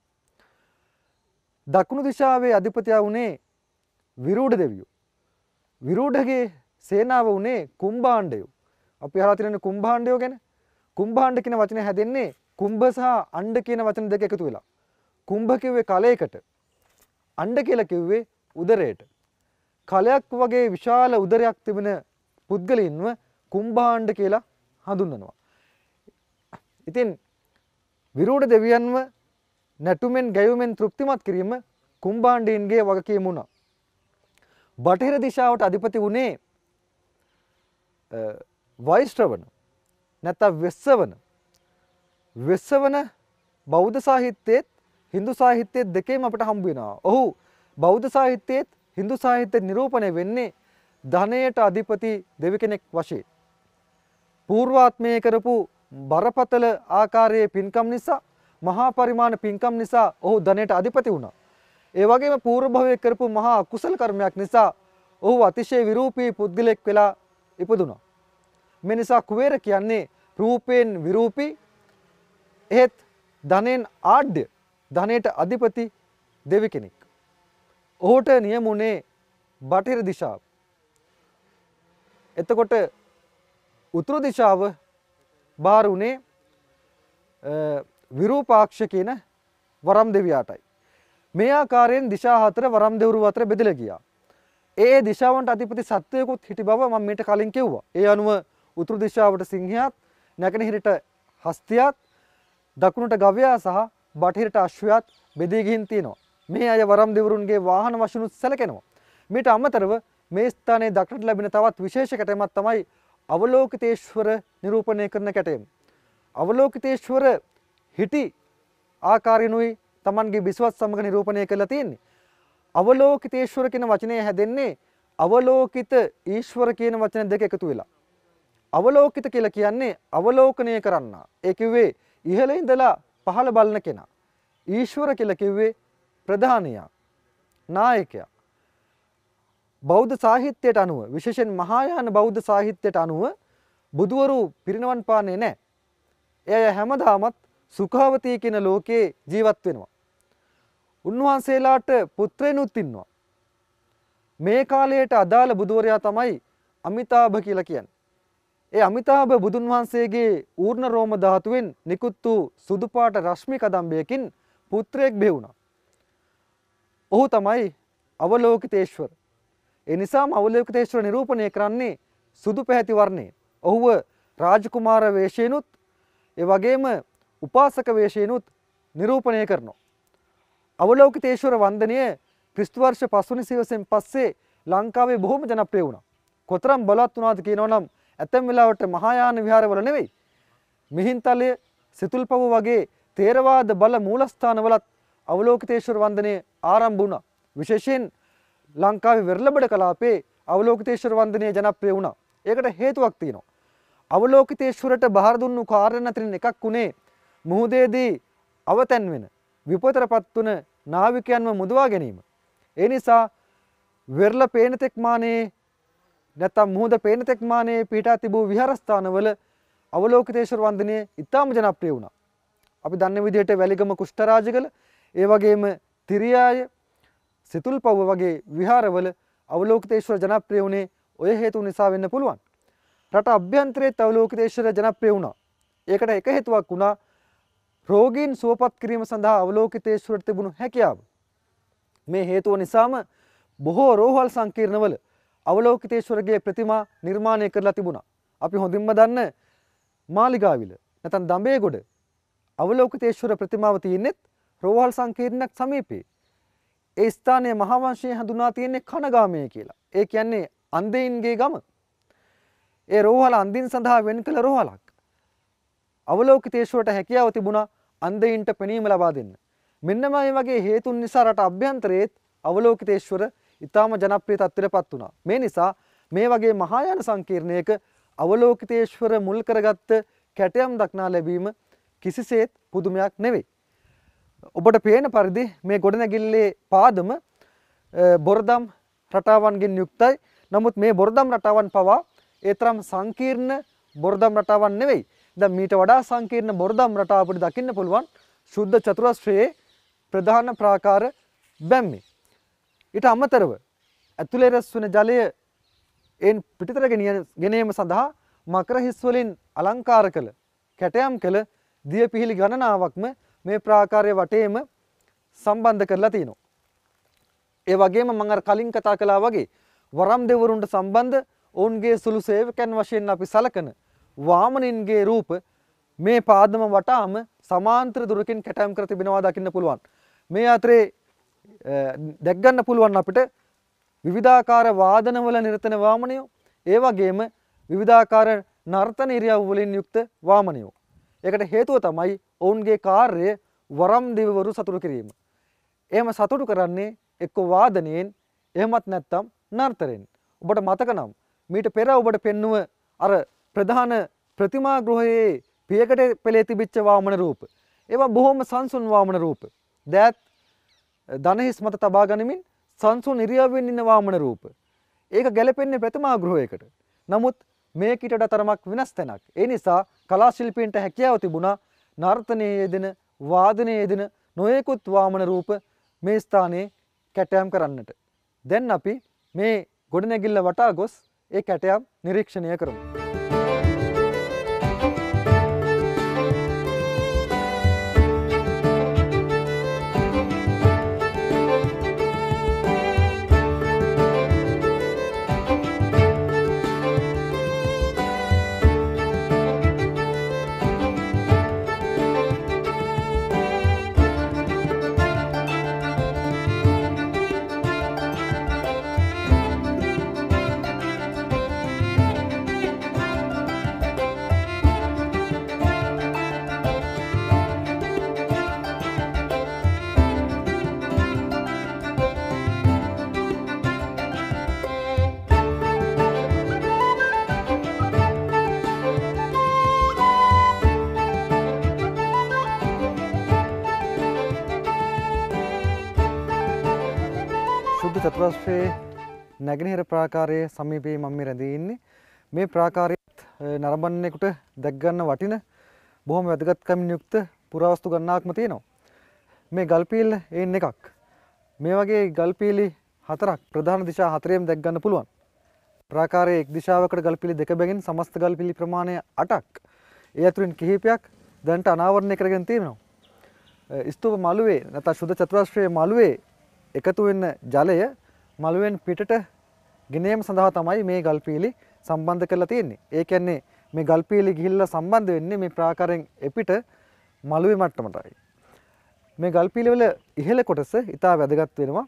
දකුණු දිශාවේ අධිපතියා වුණේ විරූඩ දෙවියෝ. විරූඩගේ සේනාව වනේ කුම්භාණ්ඩයෝ. අපි හලා තියෙන කුම්භාණ්ඩයෝ ගැන කුම්භාණ්ඩ කියන වචනේ හැදෙන්නේ කුම්භ සහ අණ්ඩ කියන වචන දෙක එකතු වෙලා. කුම්භ කිව්වේ කලයකට. අණ්ඩ කියලා කිව්වේ උදරයට. කලයක් වගේ විශාල උදරයක් තිබෙන පුද්ගලයින්ව කුම්භාණ්ඩ කියලා හඳුන්වනවා. ඉතින් විරූඩ දෙවියන්ව නැටුමෙන් ගැයුමෙන් තෘප්තිමත් කිරීම කුම්භාණ්ඩයන්ගේ වගකීම වුණා. බටහිර දිශාවට අධිපති වුණේ වයිස්ට්‍රවන නැත්තා වෙස්සවන වෙස්සවන බෞද්ධ සාහිත්‍යයේත් හින්දු සාහිත්‍යයේ දෙකේම අපට හම්බුවෙනවා. ඔහු බෞද්ධ සාහිත්‍යයේත් හින්දු සාහිත්‍ය නිරූපණය වෙන්නේ ධනයට අධිපති දෙවි කෙනෙක් වශයෙන්. පූර්වාත්මය කරපු බරපතල ආකාරයේ පින්කම් නිසා මහා පරිමාණ පින්කම් නිසා ඔහු ධනයට අධිපති වුණා. ඒ වගේම පූර්ව භවයේ කරපු මහා කුසල කර්මයක් නිසා ඔහු අතිශය විරූපී පුද්ගලෙක් වෙලා ඉපදුනා. මේ නිසා කුවේර කියන්නේ රූපයෙන් විරූපී එහෙත් ධනෙන් ආඩ්‍ය ධනයට අධිපති දෙවි කෙනෙක්. ඔහුට නියමුනේ බටහිර දිශාව. එතකොට උතුරු දිශාව බාරුනේ විරූපාක්ෂ කියන වරම් දෙවියාටයි. මේ ආකාරයෙන් දිශා හතර වරම් දෙවුරු අතර බෙදලා ගියා. ඒ දිශාවන්ට අධිපති සත්වයකුත් හිටි බව මම මීට කලින් කිව්වා. ඒ අනුව උතුරු දිශාවට සිංහයාත් නැගෙනහිරට හස්තියාත් දකුණට ගවයා සහ බටහිරට අශ්වයාත් බෙදී ගිහින් තියෙනවා. මේ අය වරම් දෙවරුන්ගේ වාහන වශයෙන්ුත් සැලකෙනවා. මීට අමතරව මේ ස්ථානයේ දක්නට ලැබෙන තවත් විශේෂ කැටයමක් තමයි අවලෝකිතේශ්වර නිරූපණය කරන කැටයම. අවලෝකිතේශ්වර හිටි ආකාරයනුයි Tamanගේ බිස්වත් සමග නිරූපණය කරලා තියෙන්නේ. අවලෝකිතේශ්වර කියන වචනය හැදෙන්නේ අවලෝකිත ඊශ්වර කියන වචන දෙක එකතු වෙලා. අවලෝකිත කියලා කියන්නේ අවලෝකනය කරන්න. ඒ කිව්වේ ඉහළ ඉඳලා පහළ බලන කෙනා. ඊශ්වර කියලා කිව්වේ ප්‍රධානියා, නායකයා. බෞද්ධ සාහිත්‍යයට අනුව විශේෂයෙන් මහායාන බෞද්ධ සාහිත්‍යයට අනුව බුදුවරු පිරිනවන් පාන්නේ නැහැ. එය හැමදාමත් සුඛාවතී කියන ලෝකේ ජීවත් වෙනවා. උන්වහන්සේලාට පුත්‍රයනුත් ඉන්නවා. මේ කාලයට අදාළ බුදුවරයා තමයි අමිතාභ කියලා කියන්නේ. ඒ අමිතාභ බුදුන් වහන්සේගේ ඌර්ණ රෝම ධාතුවෙන් නිකුත් වූ සුදු පාට රශ්මි කදම්බයකින් පුත්‍රයෙක් බෙවුණා. ඔහු තමයි අවලෝකිතේශ්වර. ඒ නිසාම අවලෝකිතේශ්වර නිරූපණය කරන්නේ සුදු පැහැති වර්ණයෙන්. ඔහුව රාජකුමාර වේශයෙන්ුත් ඒ වගේම උපාසක වේශයෙන්ුත් නිරූපණය කරනවා. අවලෝකිතේශ්වර වන්දනය ක්‍රිස්තුවර්ෂ පස්වනි සිවසෙන් පස්සේ ලංකාවේ බොහොම ජනප්‍රිය වුණා. කොතරම් බලවත් වුණාද කියනවනම් ඇතැම් වෙලාවට මහායාන විහාරවල නෙවෙයි. මිහින්තලය සිතුල්පව වගේ තේරවාද බල මූලස්ථානවලත් අවලෝකිතේශ්වර වන්දනය ආරම්භ වුණා. විශේෂයෙන් ලංකාවේ වෙරළබඩ කලාපේ අවලෝකිතේශ්වර වන්දනය ජනප්‍රිය වුණා. ඒකට හේතුවක් තියෙනවා. අවලෝකිතේශ්වරට බාර දුන්නු කාර්ය නැතිරින් එකක් උනේ මුහුදේදී අවතැන් වෙන විපතටපත් වුණ නාවිකයන්ම මුදවා ගැනීම. ඒ නිසා වෙරළ පේනතෙක්මානයේ නැත්තම් මුහුද පේනතෙක්මානයේ පිහිටා තිබූ විහාරස්ථානවල අවලෝකිතේශ්වර වන්දනය ඉතාම ජනප්‍රිය වුණා. අපි දන්න විදිහට වැලිගම කුෂ්ඨරාජකල ඒ වගේම තිරියාය සිතුල් පව්ව වගේ විහාරවල අවලෝකිතේශ්වර ජනප්‍රිය වුණේ ඔය හේතු නිසා වෙන්න පුළුවන්. රට අභ්‍යන්තරයේ අවලෝකිතේශ්වර ජනප්‍රිය වුණා. ඒකට එක හේතුවක් වුණා රෝගීන් සුවපත් කිරීම සඳහා අවලෝකිතේශ්වරට තිබුණු හැකියාව. මේ හේතුව නිසාම බොහෝ රෝහල් සංකීර්ණවල අවලෝකිතේශ්වරගේ ප්‍රතිමා නිර්මාණය කරලා තිබුණා. අපි හොඳින්ම දන්න මාලිගාවිල නැතන් දඹේගොඩ අවලෝකිතේශ්වර ප්‍රතිමාව තියෙන්නෙත් රෝහල් සංකීර්ණයක් සමීපේ. ඒ ස්ථානයේ මහාවංශයේ හඳුනා තියෙන්නේ කනගාමය කියලා. ඒ කියන්නේ අන්දයින්ගේ ගම. ඒ රෝහල අන්දින් සඳහා වෙන් කළ රෝහලක්. අවලෝකිතේෂුවට හැකියාව තිබුණා අන්ධයින්ට පෙනීම ලබා දෙන්න. මෙන්න මේ වගේ හේතුන් නිසා රට අභ්‍යන්තරයේත් අවලෝකිතේශ්වර ඉතාම ජනප්‍රිය තත්ත්වයට පත් වුණා. මේ නිසා මේ වගේ මහායාන සංකීර්ණයක අවලෝකිතේශ්වර මුල් කරගත්ත කැටයම් දක්නා ලැබීම කිසිසේත් පුදුමයක් නෙවෙයි. ඔබට පේන පරිදි මේ ගොඩනැගිල්ලේ පාදම බොරදම් රටාවන්ගෙන් යුක්තයි. නමුත් මේ බොරදම් රටාවන් පවා ඒතරම් සංකීර්ණ බොරදම් රටාවන් නෙවෙයි. දැන් මීට වඩා සංකීර්ණ බොරදම් රටා අපිට දකින්න පුළුවන් ශුද්ධ චතුරස්‍රයේ ප්‍රධාන ප්‍රාකාර බැම්මේ. ඊට අමතරව ඇතුලේ රැස් වෙන ජලය එන් පිටතර ගෙනීම සඳහා මකර හිස් වලින් අලංකාර කළ කැටයම් කළ දිය පිහිලි ගණනාවක්ම මේ ප්‍රාකාරය වටේම සම්බන්ධ කරලා තියෙනවා. ඒ වගේම මම අර කලින් කතා කළා වගේ වරම් දෙවරුන්ට සම්බන්ධ ඔවුන්ගේ සුළු සේවකයන් වශයෙන් අපි සලකන වාමනින්ගේ රූප මේ පාදම වටාම සමාන්ත්‍ර දුරකින් කැටයම් කර තිබෙනවා දකින්න පුළුවන්. මේ අතරේ දැක්ගන්න පුළුවන් අපිට විවිධාකාර වාදනවල නිරතන වාමනයෝ ඒ වගේම විවිධාකාර නර්තන ඉරියව්වලින් යුක්ත වාමනයෝ. ඒකට හේතුව තමයි ඔවුන්ගේ කාර්ය වරම් දිවවරු සතුරු කිරීම. එහෙම සතුටු කරන්නේ එක්ක වාදනයෙන් එහෙමත් නැත්තම් නර්තරෙන්. ඔබට මතකනම් මීට පෙර ඔබට පෙන්නුව අර ප්‍රධාන ප්‍රතිමා ගෘහයේ පියකට පෙළේ තිබිච්ච වාමන රූප. ඒවා බොහොම සංසුන් වාමන රූප. දෑත් ධනහිස් මත තබා ගනිමින් සංසුන් ඉරියව්වෙන් ඉන්න වාමන රූප. ඒක ගැලපෙන්නේ ප්‍රතිමා ගෘහයකට. නමුත් මේ කීටට තරමක් වෙනස් තැනක්. ඒ නිසා කලා ශිල්පීන්ට හැකියාව තිබුණා නර්තනයේ යෙදෙන වාදනයේ යෙදෙන නොයෙකුත් වාමන රූප මේ ස්ථානයේ කැටයම් කරන්නට. දැන් අපි මේ ගොඩනැගිල්ල වටා ගොස් ඒ කැටයම් නිරීක්ෂණය කරමු. ට්‍රස්ට්‍රේ නැගෙනහිර ප්‍රාකාරයේ සමීපයේ මම මේ රැඳී ඉන්නේ. මේ ප්‍රාකාරයත් නරඹන්නෙකුට දැක් ගන්න වටින බොහොම වැදගත්කමින් යුක්ත පුරාවස්තු ගණනාවක්ම තියෙනවා. මේ ගල්පීල් ඒන් එකක්. මේ වගේ ගල්පීලි හතරක් ප්‍රධාන දිශා හතරෙම දැක් ගන්න පුළුවන්. ප්‍රාකාරයේ එක් දිශාවකට ගල්පිලි දෙක බැගින් සමස්ත ගල්පිලි ප්‍රමාණය 8ක්. ඒ අතුරින් කිහිපයක් දැනට අනාවරණය කරගෙන තියෙනවා. ස්තූප මළුවේ නැත්නම් සුද්ධ චතුරාස්‍රයේ මළුවේ එකතු වෙන ජලය මළුවෙන් පිටට ගෙනීම සඳහා තමයි මේ ගල්පීලි සම්බන්ධ කරලා තියෙන්නේ. ඒ කියන්නේ මේ ගල්පීලි ගිහිල්ලා සම්බන්ධ වෙන්නේ මේ ප්‍රාකාරයෙන් එපිට මළුවේ මට්ටමටයි. මේ ගල්පීලි වල ඉහළ කොටස ඉතා වැදගත් වෙනවා.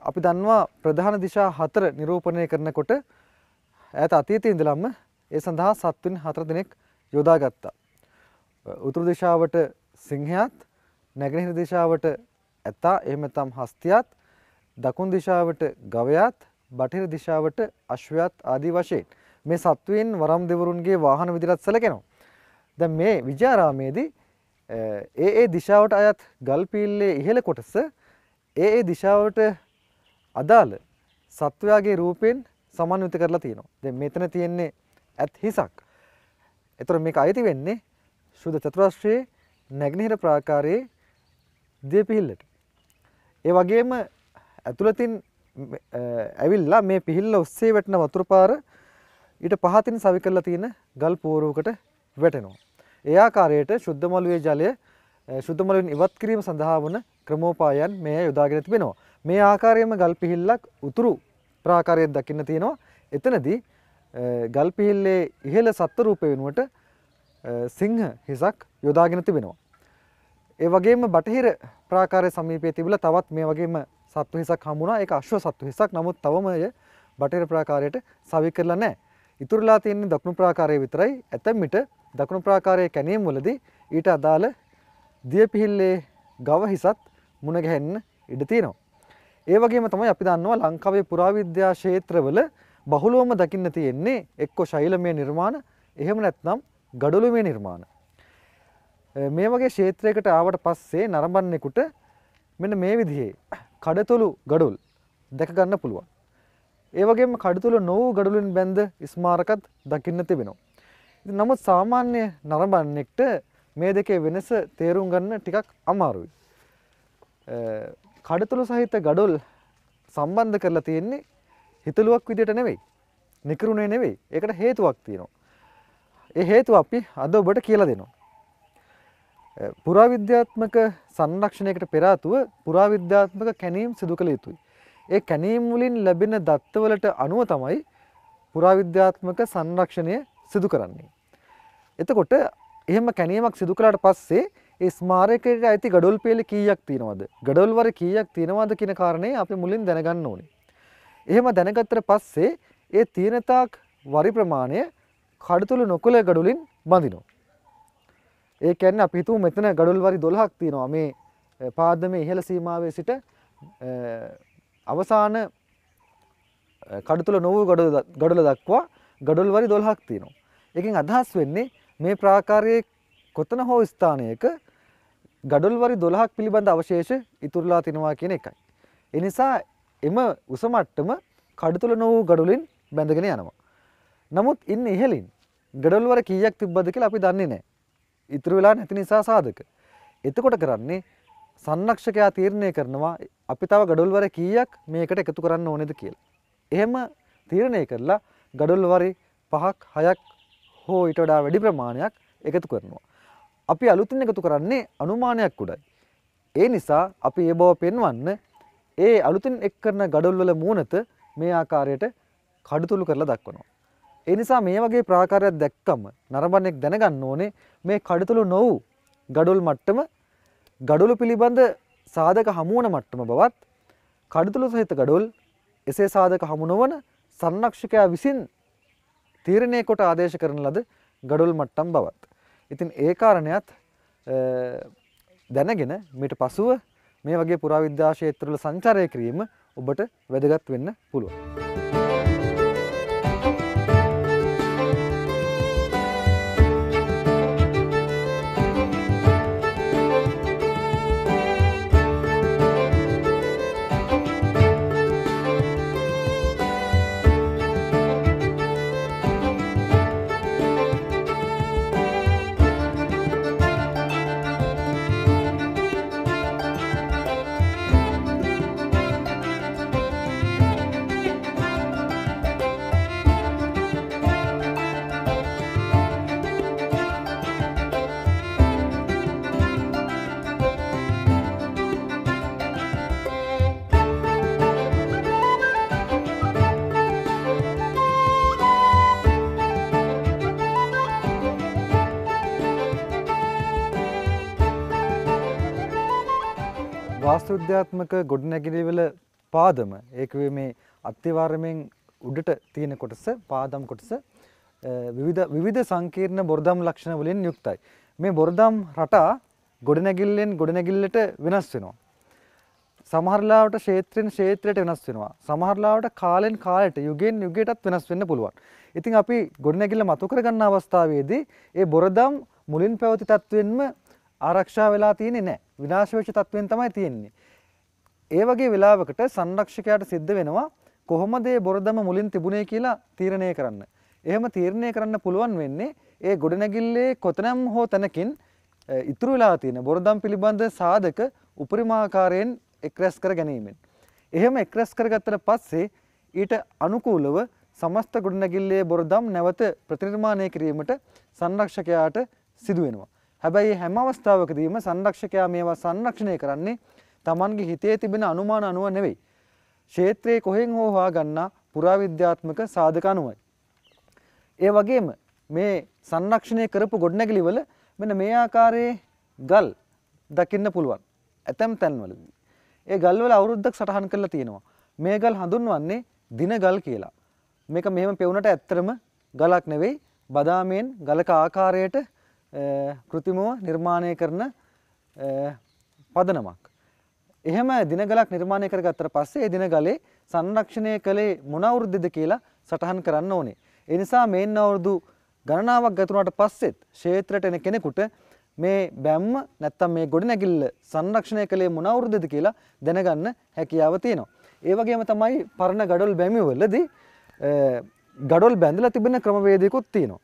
අපි දන්නවා ප්‍රධාන දිශා හතර නිරූපණය කරනකොට ඈත අතීතයේ ඉඳලම ඒ සඳහා සත්තුන් හතර දෙනෙක් යොදාගත්තා. උතුරු දිශාවට සිංහයාත් නැගෙනහිර දිශාවට ඇතා එහෙම නැත්නම් හස්තියත් දකුණු දිශාවට ගවයාත් බටහිර දිශාවට අශ්වයාත් ආදී වශයෙන් මේ සත්වයන් වරම් දෙවරුන්ගේ වාහන විදිහට සැලකෙනවා. දැන් මේ විජාරාමේදී ඒ ඒ දිශාවට අයත් ගල් පීල්ලේ ඉහළ කොටස ඒ ඒ දිශාවට අදාළ සත්වයාගේ රූපයෙන් සමන්විත කරලා තියෙනවා. දැන් මෙතන තියෙන්නේ ඇත් හිසක්. ඒතර මේක අයිති වෙන්නේ සුද චතුරාශ්‍රයේ නැග්නහිර ප්‍රාකාරයේ දීපිහිල්ලට. ඒ වගේම ඇතුළතින් ඇවිල්ලා මේ පිහිල්ල ඔස්සේ වැටෙන වතුර පාර ඊට පහතින් සවි කරලා තියෙන ගල් පෝරුවකට වැටෙනවා. ඒ ආකාරයට සුද්ධ මළුවේ ජලය සුද්ධ මළුවෙන් ඉවත් කිරීම සඳහා වන ක්‍රමෝපායන් මේ යොදාගෙන තිබෙනවා. මේ ආකාරයෙන්ම ගල් පිහිල්ලක් උතුරු ප්‍රාකාරයෙන් දකින්න තියෙනවා. එතනදී ගල් පිහිල්ලේ ඉහළ සත්ත්ව රූප වෙනුවට සිංහ හිසක් යොදාගෙන තිබෙනවා. ඒ වගේම බටහිර ප්‍රාකාරය සමීපයේ තිබිලා තවත් මේ වගේම සත්තු හිසක් හමුණා ඒක අශ්ව සත්තු හිසක් නමුත් තවම එය බටහිර ප්‍රාකාරයට සවි කරලා නැහැ. ඉතුරුලා තියෙන්නේ දකුණු ප්‍රාකාරයේ විතරයි. ඇතැම් විට දකුණු ප්‍රාකාරයේ කැණීම් වලදී ඊට අදාළ දියපිහිල්ලේ ගව හිසත් මුණ ගැහෙන්න ඉඩ තියෙනවා. ඒ වගේම තමයි අපි දන්නවා ලංකාවේ පුරාවිද්‍යා ක්ෂේත්‍රවල බහුලවම දකින්න තියෙන්නේ එක්කෝ ශෛලමය නිර්මාණ එහෙම නැත්නම් ගඩොළුමය නිර්මාණ. මේ වගේ ක්ෂේත්‍රයකට ආවට පස්සේ නරඹන්නෙකුට මෙන්න මේ විදිහේ කඩතුළු ගඩුල් දැකගන්න පුළුවන්. ඒවගේම කඩතුළු නොවූ ගඩුලින් බැන්ද ස්මාරකත් දකින්න තිබෙනවා. නමුත් සාමාන්‍ය නරබන්නෙක්ට මේ දෙකේ වෙනස තේරුම් ගන්න ටිකක් අමාරුයි. කඩතුළු සහිත ගඩොල් සම්බන්ධ කරලා තියෙන්නේ හිතලුවක් විදියට නෙවෙයි. නිකරුණේ නෙවෙයි. ඒකට හේතුවක් තියෙනවා. ඒ හේතුව අපි අද ඔබට කියලා දෙනවා. පුරාවිද්‍යාත්මක සංරක්ෂණයකට පෙරාතුව පුරාවිද්‍යාත්මක කැනීම් සිදු කළ යුතුයි. ඒ කැනීම් වලින් ලැබෙන දත්තවලට අනුව තමයි පුරාවිද්‍යාත්මක සංරක්ෂණය සිදු කරන්නේ. එතකොට එහෙම කැනීමක් සිදු කළාට පස්සේ ඒ ස්මාරකයට ඇති ගඩොල් පේලි කීයක් තියෙනවද? ගඩොල් වර කීයක් තියෙනවද කියන කාරණේ අපි මුලින් දැනගන්න ඕනේ. එහෙම දැනගත්තට පස්සේ ඒ තියෙනතාක් වරි ප්‍රමාණය කඩතුළු නොකළ ගඩොලින් බඳිනවා. ඒ කියන්නේ අපි හිතමු මෙතන ගඩොල් වරි 12ක් තියෙනවා මේ පාදමේ ඉහළ සීමාවේ සිට අවසාන කඩු තුල නොවූ ගඩොල දක්වා ගඩොල් වරි 12ක් තියෙනවා. එකෙන් අදහස් වෙන්නේ මේ ප්‍රාකාරයේ කොතන හෝ ස්ථානයක ගඩොල් වරි 12ක් පිළිබඳ අවශේෂ ඉතුරුලා තිනවා කියන එකයි. ඒ නිසා එම උස මට්ටම කඩු තුල නොවූ ගඩොලින් බැඳගෙන යනවා. නමුත් ඉන්නේ ඉහළින් ගඩොල් වර කීයක් තිබ්බද කියලා අපි දන්නේ නැහැ. ඉතුරු වෙලා නැති නිසා සාධක. එතකොට කරන්නේ සංරක්ෂකයා තීරණය කරනවා අපි තව ගඩොල්වර කීයක් මේකට එකතු කරන්න ඕනෙද කියලා. එහෙම තීරණය කරලා ගඩොල්වරි පහක් හයක් හෝ ඊට වඩා වැඩි ප්‍රමාණයක් එකතු කරනවා. අපි අලුතින් එකතු කරන්නේ අනුමානයක් උඩයි. ඒ නිසා අපි ඒ බව පෙන්වන්න ඒ අලුතින් එක් කරන ගඩොල්වල මූනත මේ ආකාරයට කඩුතුළු කරලා දක්වනවා. ඒ නිසා මේ වගේ ප්‍රාකාරයක් දැක්කම නරඹන්නෙක් දැනගන්න ඕනේ මේ කඩතුළු නොවූ ගඩොල් මට්ටම ගඩොලු පිළිබඳ සාධක හමුවන මට්ටම බවත් කඩතුළු සහිත ගඩොල් එසේ සාධක හමු නොවන සංරක්ෂකයා විසින් තීරණය කොට ආදේශ කරන ලද ගඩොල් මට්ටම් බවත්. ඉතින් ඒ කාරණයත් දැනගෙන මිට පසුව මේ වගේ පුරාවිද්‍යාශය තුළ සංචරය කිරීම ඔබට වැදගත් වෙන්න පුළුවන්. සුද්ධාත්මක ගොඩනැගිලිවල පාදම ඒක මේ අත්‍යවාර්මයෙන් උඩට තියෙන කොටස පාදම් කොටස විවිධ සංකීර්ණ බොරදම් ලක්ෂණ වලින් යුක්තයි. මේ බොරදම් රටා ගොඩනැගිල්ලෙන් ගොඩනැගිල්ලට වෙනස් වෙනවා. සමහරලාවට ක්ෂේත්‍රෙන් ක්ෂේත්‍රයට වෙනස් වෙනවා. සමහරලාවට කාලෙන් කාලයට යුගයෙන් යුගයටත් වෙනස් වෙන්න පුළුවන්. ඉතින් අපි ගොඩනැගිල්ල මතු කරගන්න අවස්ථාවේදී ඒ බොරදම් මුලින් පැවති තත්ත්වෙන්ම ආරක්ෂා වෙලා තියෙන්නේ නැහැ. විනාශ වෙච්ච තත්වෙන් තමයි තියෙන්නේ. ඒ වගේ වෙලාවකට සංරක්ෂකයාට සිද්ධ වෙනවා කොහොමද මේ බොරදම මුලින් තිබුණේ කියලා තීරණය කරන්න. එහෙම තීරණය කරන්න පුළුවන් වෙන්නේ ඒ ගොඩනැගිල්ලේ කොතනම් හෝ තැනකින් ඉතුරු වෙලා තියෙන බොරදම් පිළිබඳ සාධක උපරිම ආකාරයෙන් එක්රැස් කර ගැනීමෙන්. එහෙම එක්රැස් කරගත්තට පස්සේ ඊට අනුකූලව සමස්ත ගොඩනැගිල්ලේ බොරදම් නැවත ප්‍රතිනිර්මාණය කිරීමට සංරක්ෂකයාට සිදු වෙනවා. හැබැයි හැම අවස්ථාවකදීම සංරක්ෂකයා මේවා සංරක්ෂණය කරන්නේ තමන්ගේ හිතේ තිබෙන අනුමාන අනුව නෙවෙයි. ක්ෂේත්‍රයේ කොහෙන් හෝ හොයාගන්නා පුරාවිද්‍යාත්මක සාධක අනුවයි. ඒ වගේම මේ සංරක්ෂණය කරපු ගොඩනැගිලිවල මෙන්න මේ ආකාරයේ ගල් දකින්න පුළුවන්. ඇතැම් තැන්වලදී. ඒ ගල්වල අවුරුද්දක් සටහන් කරලා තියෙනවා. මේ ගල් හඳුන්වන්නේ දින ගල් කියලා. මේක මෙහෙම පෙවුනට ඇත්තරම ගලක් නෙවෙයි බදාමයෙන් ගලක ආකාරයට කෘතිමව නිර්මාණය කරන පදනමක්. එහෙම දිනගලක් නිර්මාණය කරගත්තට පස්සේ ඒ දිනගලේ සංරක්ෂණය කළේ මොන අවුරුද්දද කියලා සටහන් කරන්න ඕනේ. ඒ නිසා මේන් අවුරුදු ගණනාවක් ගත වුණාට පස්සෙත් ක්ෂේත්‍රයට එන කෙනෙකුට මේ බැම්ම නැත්තම් මේ ගොඩනැගිල්ල සංරක්ෂණය කළේ මොන අවුරුද්දද කියලා දැනගන්න හැකියාව තියෙනවා. ඒ වගේම තමයි පරණ ගඩොල් බැමිවලදී ගඩොල් බැඳලා තිබෙන ක්‍රමවේදයකුත් තියෙනවා.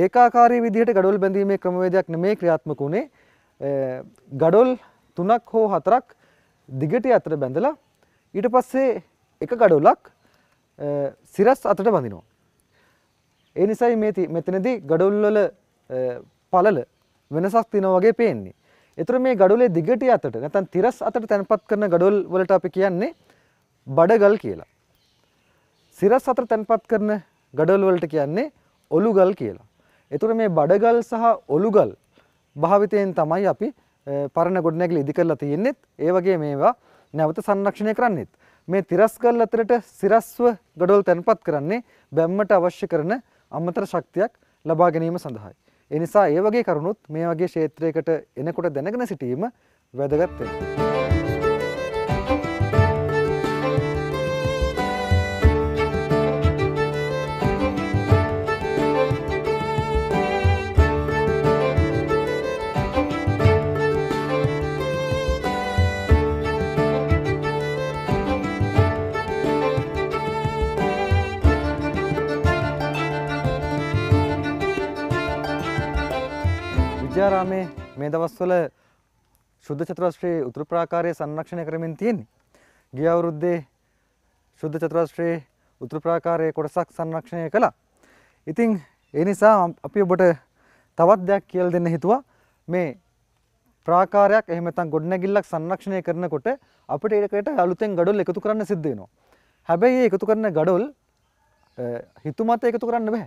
ඒකාකාරී විදිහට ගඩොල් බැඳීමේ ක්‍රමවේදයක් නෙමේ ක්‍රියාත්මක වුණේ ගඩොල් තුනක් හෝ හතරක් දිගට අතර බැඳලා ඊට පස්සේ එක ගඩොලක් සිරස් අතට බඳිනවා. ඒ නිසයි මේ මෙතනදී ගඩොල්වල පළල වෙනසක් තියෙනවා වගේ පේන්නේ. ඒතර මේ ගඩොලේ දිගට අතට නැත්නම් තිරස් අතට තැන්පත් කරන ගඩොල් වලට අපි කියන්නේ බඩගල් කියලා. සිරස් අතට තැන්පත් කරන ගඩොල් වලට කියන්නේ ඔලුගල් කියලා. එතුර මේ බඩගල් සහ ඔලුගල් භාවිතයෙන් තමයි අපි පරණ ගොඩනැගිලි ඉදි කරලා තියෙන්නේත් ඒ වගේ මේවා නැවත සංරක්ෂණය කරන්නෙත්. මේ තිරස්ගල් අතරට සිරස්ව ගඩොල් තැන්පත් කරන්නේ බැම්මට අවශ්‍ය කරන අමතර ශක්තියක් ලබා ගැනීම සඳහායි. එනිසා ඒ වගේ කරුණුත් මේ වගේ ක්ෂේත්‍රයකට එනකොට දැනගෙන සිටීම වැදගත් වෙනවා. විහාරාමේ මේ දවස්වල ශුද්ධ චතුරාශ්‍රයේ උතුරු ප්‍රාකාරය සංරක්ෂණය කරමින් තියෙන්නේ. ගිය අවුරුද්දේ ශුද්ධ චතුරාශ්‍රයේ උතුරු ප්‍රාකාරයේ කොටසක් සංරක්ෂණය කළා. ඉතින් ඒ නිසා අපි ඔබට තවත් දෙයක් කියලා දෙන්න හිතුවා. මේ ප්‍රාකාරයක් එහෙම නැත්නම් ගොඩනැගිල්ලක් සංරක්ෂණය කරනකොට අපිට ඒකට අලුතෙන් ගඩොල් එකතු කරන්න සිද්ධ වෙනවා. හැබැයි ඒ එකතු කරන ගඩොල් හිතුමත එකතු කරන්න බෑ.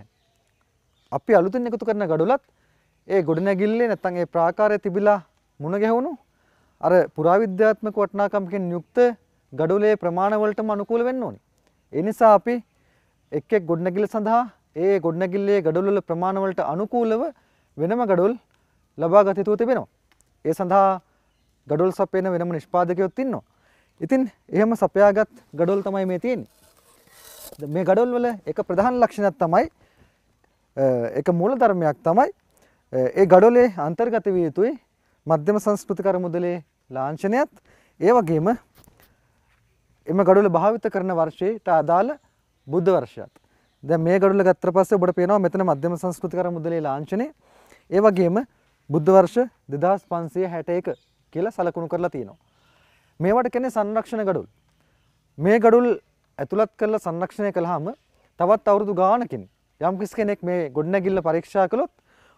අපි අලුතෙන් එකතු කරන ගඩොලත් ඒ ගොඩනැගිල්ලේ නැත්නම් ඒ ප්‍රාකාරය තිබිලා මුණ ගැහුණු අර පුරාවිද්‍යාත්මක වටිනාකමකින් යුක්ත ගඩොලේ ප්‍රමාණවලටම අනුකූල වෙන්න ඕනේ. ඒ නිසා අපි එක් එක් ගොඩනැගිල්ල සඳහා ඒ ගොඩනැගිල්ලේ ගඩොල් වල ප්‍රමාණවලට අනුකූලව වෙනම ගඩොල් ලබා ගත යුතුව තිබෙනවා. ඒ සඳහා ගඩොල් සපයන වෙනම නිෂ්පාදකයොත් ඉන්නවා. ඉතින් එහෙම සපයාගත් ගඩොල් තමයි මේ තියෙන්නේ. මේ ගඩොල් වල එක ප්‍රධාන ලක්ෂණයක් තමයි එක මූලධර්මයක් තමයි ඒ ගඩොලේ අන්තර්ගත විය යුතුයි මධ්‍යම සංස්කෘතික අරමුදලේ ලාංඡනයත් ඒ වගේම එම ගඩොල භාවිත කරන වර්ෂයට අදාළ බුද්ධ වර්ෂයත්. දැන් මේ ගඩොල ගත්ත පස්සේ ඔබට පේනවා මෙතන මධ්‍යම සංස්කෘතික අරමුදලේ ලාංඡනය ඒ වගේම බුද්ධ වර්ෂ 2561 කියලා සලකුණු කරලා තියෙනවා. මේවට කියන්නේ සංරක්ෂණ ගඩොල්. මේ ගඩොල් ඇතුළත් කරලා සංරක්ෂණය කළාම තවත් අවුරුදු ගාණකින් යම් කෙනෙක් මේ ගොඩනැගිල්ල පරීක්ෂා කළොත්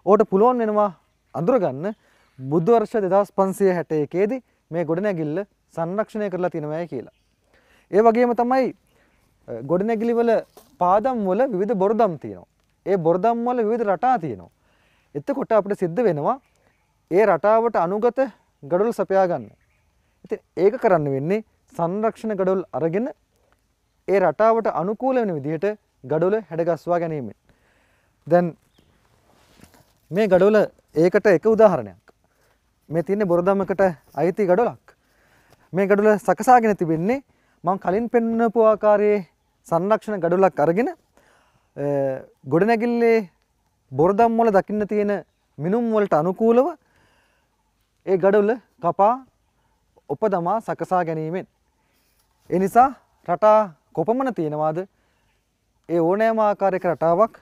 ඕට පුළුවන් වෙනවා අඳුරගන්න බුද්ධවර්ෂ දෙදස් පන්සිය හැට එකේදි මේ ගොඩනැගිල්ල සංරක්ෂණය කරලා තිනවය කියලා. ඒ වගේම තමයි ගොඩනැගිලිවල පාදම් වල විධ බොරදම් තියෙනවා. ඒ බොරදම් වල විධ රටා තියෙනවා. එතකොට අපට සිද්ධ වෙනවා ඒ රටාවට අනුගත ගඩොල් සපයාගන්න. ඉති ඒක කරන්න වෙන්නේ සංරක්ෂණ ගඩොල් අරගෙන ඒ රටාවට අනුකූල වෙන විදිහට ගඩොල හැඩගස්වා ගැනීමෙන්. දැන් මේ ගඩොල ඒකට එක උදාහරණයක්. මේ තින්නේ බොරදමකට අයිති ගඩොලක්. මේ ගඩොල සකසාගෙන තිබෙන්නේ මං කලින් පෙන්නපු ආකාරයේ සංරක්ෂණ ගඩොලක් අරගෙන ගොඩනැගිල්ලේ බොරදම් වල දකින්න තියෙන මිනුම් වලට අනුකූලව ඒ ගඩොල කපා උපදමා සකසා ගැනීමෙන් ඒ නිසා රටා කොපමණ තියෙනවාද ඒ ඕනෑම ආකාරයක රටාවක්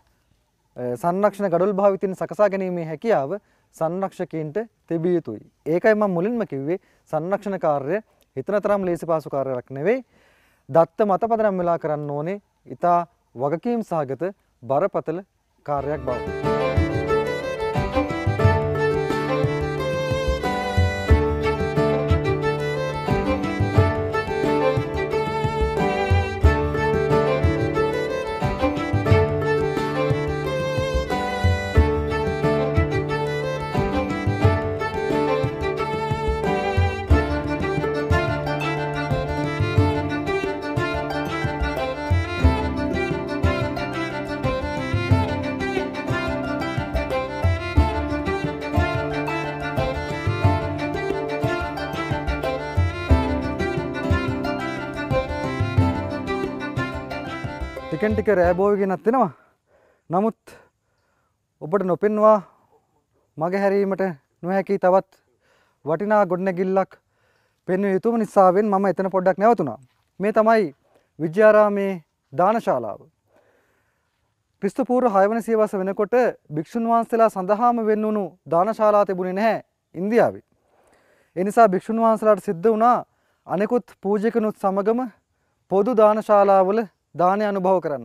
සංරක්ෂණ ගඩොල් භාවිතයෙන් සකසා ගැනීමේ හැකියාව සංරක්ෂකයන්ට තිබිය යුතුයි. ඒකයි මම මුලින්ම කිව්වේ සංරක්ෂණ කාර්ය හිතන තරම් ලේසි පාසු කාර්යයක් නෙවෙයි. දත්ත මත පදනම් වෙලා කරන්න ඕනේ. ඊට වගකීම් සහගත බරපතල කාර්යයක් බව. ටිකෙන් ටික රෑබෝය ගෙනත් වෙනවා නමුත් ඔබට නොපෙන්වා මග හැරීමට නොහැකි තවත් වටිනා ගොඩනැගිල්ලක් පෙන්ව යුතුම නිසාවෙන් මම එතන පොඩ්ඩක් නැවතුනා මේ තමයි විද්‍යාරාමේ දානශාලාව ක්‍රිස්තපූර් හයවන සියවස වෙනකොට භික්‍ෂූන් වහන්සේලා සඳහාම වෙන්නුණු දානශාලා තිබුණේ නැහැ ඉන්දියාවේ. එනිසා භික්‍ෂූන් වහන්සලාට සිද්ධ වුණා අනෙකුත් පූජකනුත් සමගම පොදු දානශාලාවල දානය අනුභව කරන්න.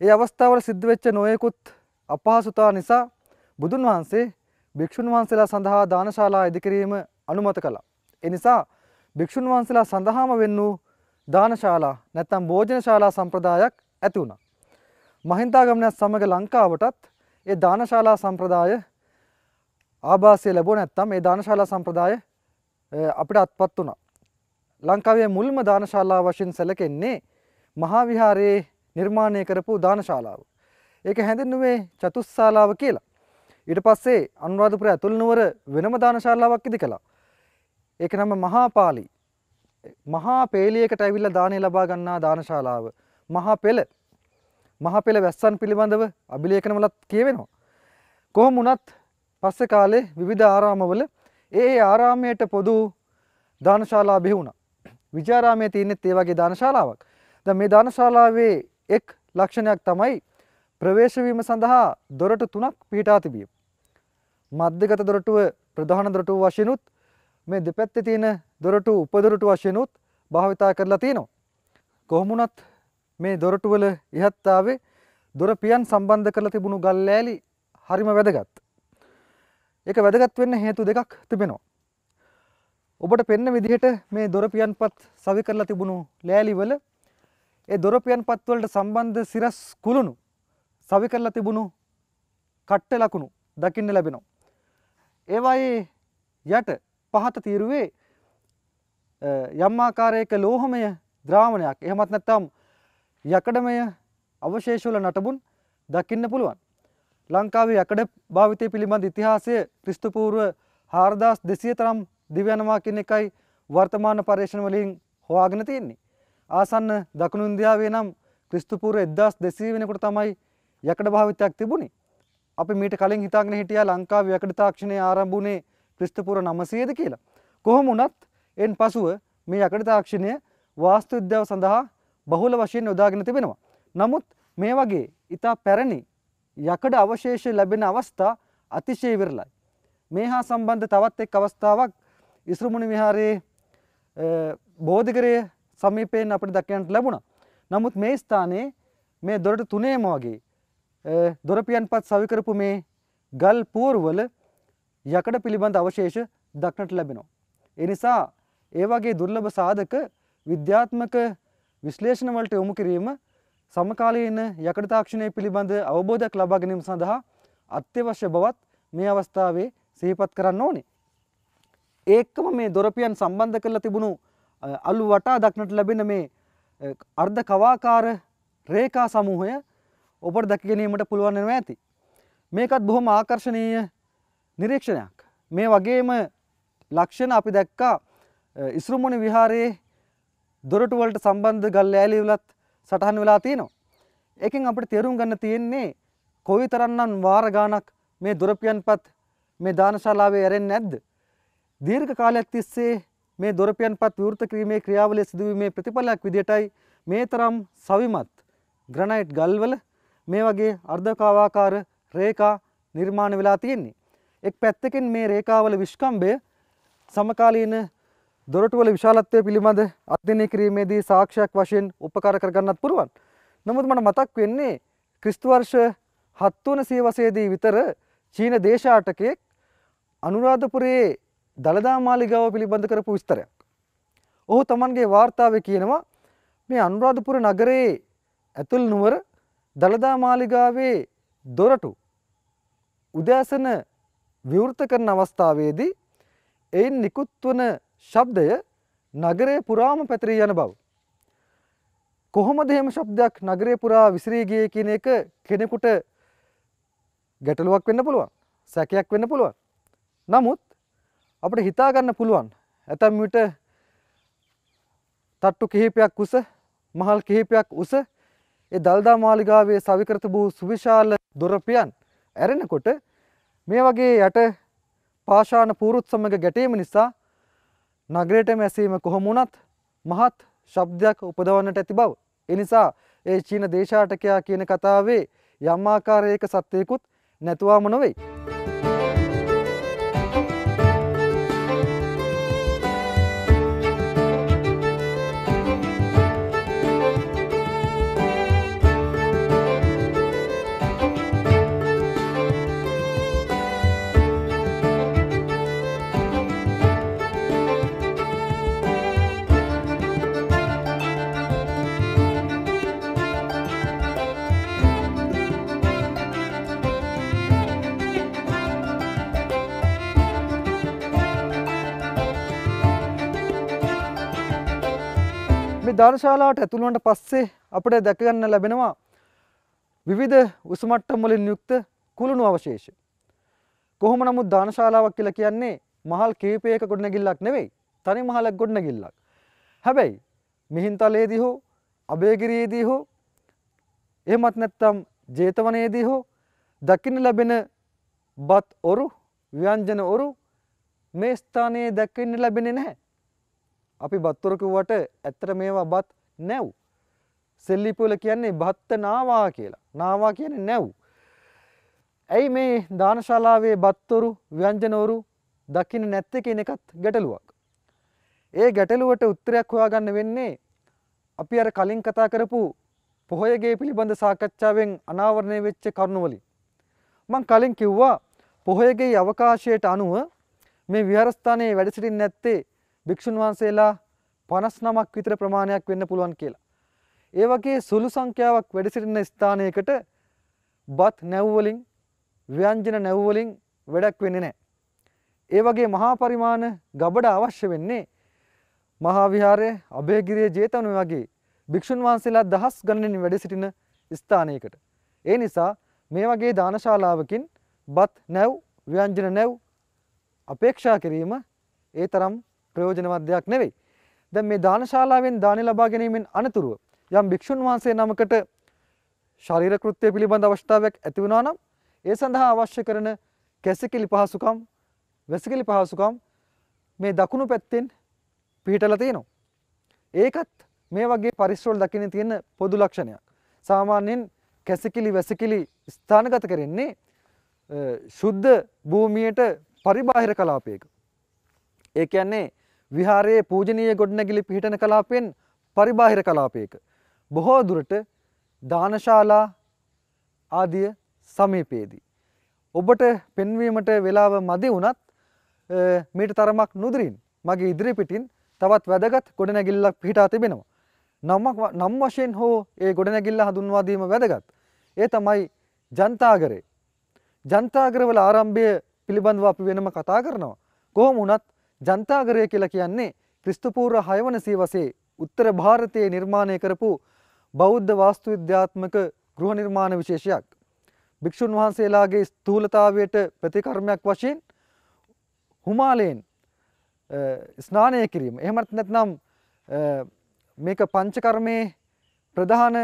ඒ අවස්ථාවල සිද්ධ වෙච්ච නොයෙකුත් අපහසුතා නිසා බුදුන් වහන්සේ භික්ෂුන් වහන්සේලා සඳහා දානශාලා ඉදිකිරීම අනුමත කළා. එනිසා භික්ෂුන් වහන්සේලා සඳහාම වෙන් වූ දානශාලා නැත්නම් භෝජනශාලා සම්ප්‍රදායක් ඇති වුණා. මහින්දාගමනයත් සමග ලංකාවටත් ඒ දානශාලා සම්ප්‍රදාය ආභාසය ලැබුව නැත්තම් ඒ දානශාලා සම්ප්‍රදාය අපිට අත්පත් වුණා. ලංකාවේ මුල්ම දානශාලා වශයෙන් සැලකෙන්නේ මහා විහාරයේ නිර්මාණය කරපු දානශාලාව. ඒක හැඳින්නුවේ චතුස්සාලාව කියලා. ඊට පස්සේ අනුරාධපුර ඇතුළු නුවර වෙනම දානශාලාවක් ඉදි කළා. ඒක නම මහා පාලි. මහා පේලියකට ඇවිල්ලා දානය ලබා ගන්නා දානශාලාව. මහා පෙළ. මහා පෙළ වැස්සන් පිළිබඳව අභිලේඛනවලත් කියවෙනවා. කොහොම වුණත් පස්සේ කාලේ විවිධ ආරාමවල ඒ ආරාමයට පොදු දානශාලා බිහි වුණා. විජාරාමයේ තියෙනෙත් ඒ වගේ දානශාලාවක්. දැන් මේ දානශාලාවේ එක් ලක්ෂණයක් තමයි ප්‍රවේශ වීම සඳහා දොරටු තුනක් පිහිටා තිබිය. මධ්‍යගත දොරටුව ප්‍රධාන දොරටුව වශයෙන්ුත් මේ දෙපැත්තේ තියෙන දොරටු උපදොරටු වශයෙන්ුත් භාවිතා කරලා තියෙනවා. කොහොම වුණත් මේ දොරටු වල ඉහත් ආවේ දොර පියන් සම්බන්ධ කරලා තිබුණු ගල් ලෑලි හරිම වැදගත්. ඒක වැදගත් වෙන්න හේතු දෙකක් තිබෙනවා. ඔබට පෙන්න විදිහට මේ දොර පියන්පත් සවි කරලා තිබුණු ලෑලි වල ඒ දොරපියන් පත්වලට සම්බන්ධ සිරස් කුළුණු සවි කරලා තිබුණු කට්ට ලකුණු දකින්න ලැබෙනවා. ඒවායේ යට පහත තීරුවේ යම්මාකාරයක ලෝහමය ද්‍රාමණයක් එහෙමත් නැත්තම් යකඩමය අවශේෂවල නටබුන් දකින්න පුළුවන්. ලංකාවේ යකඩ භාවිතය පිළිබඳ ඉතිහාසය ක්‍රිස්තුපූර්ව හාරදාස් දෙසිය තරම් දිව්‍යනවා කියන එකයි වර්තමාන පර්යේෂණ වලින් හොයාගෙන තියෙන්නේ. ආසන්න දකුණු ඉන්දියාවේ නම් ක්‍රිස්තුපූර්ව 1200 වෙනකොට තමයි යකඩ භාවිතයක් තිබුණේ. අපි මීට කලින් හිතාගෙන හිටියා ලංකාවේ යකඩ තාක්ෂණය ආරම්භ වුණේ ක්‍රිස්තුපූර්ව 900ද කියලා. කොහොම වුණත් එන් පසුව මේ යකඩ තාක්ෂණය වාස්තු විද්‍යාව සඳහා බහුල වශයෙන් යොදාගෙන තිබෙනවා. නමුත් මේ වගේ ඉතා පැරණි යකඩ අවශේෂ ලැබෙන අවස්ථා අතිශය විරලයි. මේ හා සම්බන්ධ තවත් එක් අවස්ථාවක් ඉස්රුමුණි විහාරයේ බෝධිගරයේ සමීපයෙන් අපට දකිනට ලැබුණා. නමුත් මේ ස්ථානයේ මේ දොරට තුනේම වගේ දොරපියන්පත් සවිකරපු මේ ගල් පෝරුවල යකඩ පිළිබඳ අවශේෂ දක්නට ලැබෙනවා. එනිසා ඒ වගේ දුර්ලභ සාධක විද්‍යාත්මක විශ්ලේෂණවලට යොමු කිරීම සමකාලීන යකඩ තාක්ෂණය පිළිබඳ අවබෝධයක් ලබා ගැනීම සඳහා අත්‍යවශ්‍ය බවත් මේ අවස්ථාවේ සිහිපත් කරන්න ඕනේ. ඒකම මේ දොරපියන් සම්බන්ධ කරලා තිබුණු අලු වටා දක්නට ලැබෙන මේ අර්ධ කවාකාර රේකා සමූහය ඔබට දැකගැනීමට පුළුවන්නවා ඇති. මේකත් බොහොම ආකර්ශණීය නිරීක්ෂණයක්. මේ වගේම ලක්ෂණ අපි දැක්කා ඉස්රුමුණ විහාරයේ දොරටුවලට සම්බන්ධ ගල් ඇලිවලත් සටහන් වෙලා තියෙනවා. එකෙන් අපට තේරුම් ගන්න තියෙන්නේ කොයි තරන්නම් වාරගානක් මේ දුරපියන් පත් මේ දානශාලාවේ ඇරෙන් නැද්ද. දීර්ඝ කාලයක් තිස්සේ මේ දොරපියන්පත් විවෘත කිරීමේ ක්‍රියාවලිය සිදුවීමේ ප්‍රතිඵලයක් විදිහටයි මේ තරම් සවිමත් ග්‍රනයිට් ගල්වල මේ වගේ අර්ධකාවාකාර රේඛා නිර්මාණ වෙලා තියෙන්නේ. එක් පැත්තකින් මේ රේඛාවල විස්කම්භය සමකාලීන දොරටුවල විශාලත්වය පිළිබඳ අධ්‍යයනය කිරීමේදී සාක්ෂයක් වශයෙන් උපකාර කරගන්නත් පුළුවන්. නමුත් මට මතක් වෙන්නේ ක්‍රිස්තු වර්ෂ 7 වන සියවසේදී විතර චීන දේශාටකයෙක් අනුරාධපුරයේ දළදා මාලිගාව පිළිබඳ කරපු විස්තරයක්. ඔහු තමන්ගේ වාර්තාව කියනවා මේ අනුරාධපුර නගරයේ ඇතුල් නුවර දළදා මාලිගාවේ දොරටු උදෑසන විවෘත කරන අවස්ථාවේදී එයින් නිකුත්වන ශබ්දය නගරය පුරාම පැතිරී යන බව. කොහොමද එහෙම ශබ්දයක් නගරය පුරා විසිරී ගියේ කියන එක කෙනෙකුට ගැටලුවක් වෙන්න පුළුවන් සැකයක් වෙන්න පුළුවන්. නමුත් අපිට හිතා ගන්න පුළුවන් ඇතැම් විට තට්ටු කිහිපයක් උස මහල් කිහිපයක් උස ඒ දල්දා මාලිගාවේ සවිකෘත වූ සුවිශාල දොරපියන් ඇරෙනකොට මේ වගේ යට පාෂාණ පූරුත් සමග ගැටීම නිසා නගරයටම ඇසීම කොහොම වුණත් මහත් ශබ්දයක් උපදවන්නට ඇති බව. ඒ නිසා ඒ චීන දේශාටකයා කියන කතාවේ යම් ආකාරයක සත්‍යයකුත් නැතුවම නොවේ. ධර්ශාලාට ඇතුළුවන්ට පස්සේ අපට දැකගන්න ලැබෙනවා විවිධ උසමට්ටම් වලින් යුක්ත කුළුණු අවශේෂ. කොහොම නමුත් දානශාලාවක් කියලා කියන්නේ මහල් කීපයක ගොඩනැගිල්ලක් නෙවෙයි තනි මහලක් ගොඩනැගිල්ලක්. හැබැයි මිහින්තලයේදී හෝ අභයගිරියේදී හෝ එහෙමත් නැත්නම් ජේතවනයේදී හෝ දකින්න ලැබෙන බත් ඔරු ව්‍යංජන ඔරු මේ ස්ථානයේ දැක්වෙන්න ලැබෙන්නේ නැහැ. අපි බත්තර කිව්වට ඇත්තට මේවා බත් නැව්. සෙල්ලිපොල කියන්නේ බත්ත නාවා කියලා. නාවා කියන්නේ නැව්. ඇයි මේ දානශාලාවේ බත්තරු ව්‍යංජනවරු දකින්න නැත්තේ කියන එකත් ගැටලුවක්. ඒ ගැටලුවට උත්තරයක් හොයාගන්න වෙන්නේ අපි අර කලින් කතා කරපු පොහොයගේ පිළිබඳ සාකච්ඡාවෙන් අනාවරණය වෙච්ච කරුණුවලින්. මං කලින් කිව්වා පොහොයගේ අවකාශයට අනුව මේ විහාරස්ථානයේ වැඩ සිටින්නේ නැත්තේ භික්ෂුන් වහන්සේලා පනස් නමක් විතර ප්‍රමාණයක් වෙන්න පුළුවන් කියලා. ඒ වගේ සුළු සංඛ්‍යාවක් වැඩසිටින ස්ථානයකට බත් නැව්වලින් ව්‍යංජන නැව්වලින් වැඩක් වෙන්නේ නැහැ. ඒ වගේ මහා පරිමාණ ගබඩ අවශ්‍ය වෙන්නේ මහා විහාරයේ අභයගිරියේ ජේතවන වගේ භික්ෂුන් වහන්සේලා දහස් ගණනින් වැඩ සිටින ස්ථානයකට. ඒ නිසා මේ වගේ දානශාලාවකින් බත් නැව් ව්‍යංජන නැව් අපේක්ෂා කිරීම ඒ තරම් ප්‍රයෝජනවත් දෙයක් නෙවෙයි. දැන් මේ දානශාලාවෙන් දානි ලබා ගැනීමෙන් අනතුරුව යම් භික්ෂුන් වහන්සේ නමකට ශරීර කෘත්‍ය පිළිබඳ අවස්ථාවක් ඇති වුණා නම් ඒ සඳහා අවශ්‍ය කරන කැසිකිලි පහසුකම් වැසිකිලි පහසුකම් මේ දකුණු පැත්තෙන් පිහිටලා තියෙනවා. ඒකත් මේ වගේ පරිස්සවල දකින්න තියෙන පොදු ලක්ෂණයක්. සාමාන්‍යයෙන් කැසිකිලි වැසිකිලි ස්ථානගත කරන්නේ ශුද්ධ භූමියට පරිබාහිර කලාපයක. ඒ කියන්නේ විහාරයේ පූජනීය ගොඩනැගිලි පිහිටන කලාපයෙන් පරිබාහිර කලාපයක. බොහෝ දුරට දානශාලා ආදිය සමීපයේදී. ඔබට පෙන්වීමට වෙලාව මදි වුණත් මීට තරමක් නුදරින් මගේ ඉදිරි පිටින් තවත් වැදගත් ගොඩනැගිල්ලක් පිහිටා තිබෙනවා. නම්මක් නම් වශයෙන් හෝ ඒ ගොඩනැගිල්ල හඳුන්වාදීම වැදගත්. ඒ තමයි ජන්තාගරේ. ජන්තාගරවල ආරම්භය පිළිබඳව අපි වෙනම කතා කරනවා. කොහොම වුණත් ජන්තාගරය කියලා කියන්නේ ක්‍රිස්තුපූර්ව හයවන සීවසේ උත්තර භාරතයේ නිර්මාණය කරපු බෞද්ධ වාස්තු විද්‍යාත්මක ගෘහ නිර්මාණ විශේෂයක්. භික්‍ෂූන් වහන්සේලාගේ ස්තූලතාවයට ප්‍රතිකර්මයක් වශයෙන් හුමාලයෙන් ස්නානය කිරීම. එහෙමත් නැත්නම් මේක පංචකර්මයේ ප්‍රධාන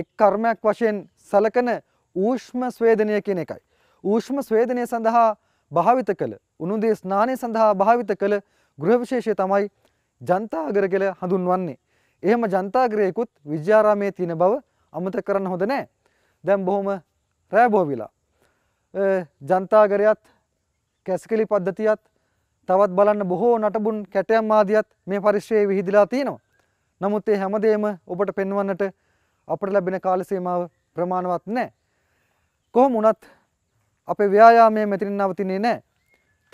එක් කර්මයක් වශයෙන් සලකන ඌෂ්ම ස්වේදනය කියන එකයි. ඌෂ්ම ස්වේදනය සඳහා භාවිත කළ උණුදේ ස්නානය සඳහා භාවිත කළ ගෘහවිශේෂය තමයි ජනතාගර කියලා හඳුන්වන්නේ. එහෙම ජනතාගරයකුත් විද්‍යාරාමයේ තියෙන බව අමතක කරන්න හොඳ නෑ. දැන් බොහොම රෑබෝවිලා. ජනතාගරයත් කැස්කලි පද්ධතියත් තවත් බලන්න බොහෝ නටබුන් කැටයම් ආදියත් මේ පරිශ්‍රයේ විහිදලා තියෙනවා. නමුත් ඒ හැමදේම ඔබට පෙන්වන්නට අපට ලැබෙන කාල සීමාව ප්‍රමාණවත් නැහැ. කොහොම වුණත් අපේ ව්‍යායාමය මෙතනින් නවතින්නේ නැහැ.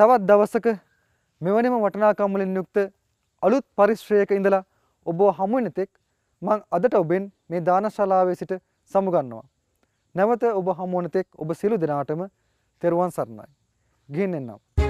තවත් දවසක මෙවැනිම වටනාකම් වලින් යුක්ත අලුත් පරිශ්‍රයක ඉඳලා ඔබව හමු වෙන තෙක් මම අදට ඔබෙන් මේ දානශාලාවේ සිට සමුගන්නවා. නැවත ඔබ හමු වන තෙක් ඔබ සියලු දෙනාටම තෙරුවන් සරණයි. ගිහින් එන්නම්.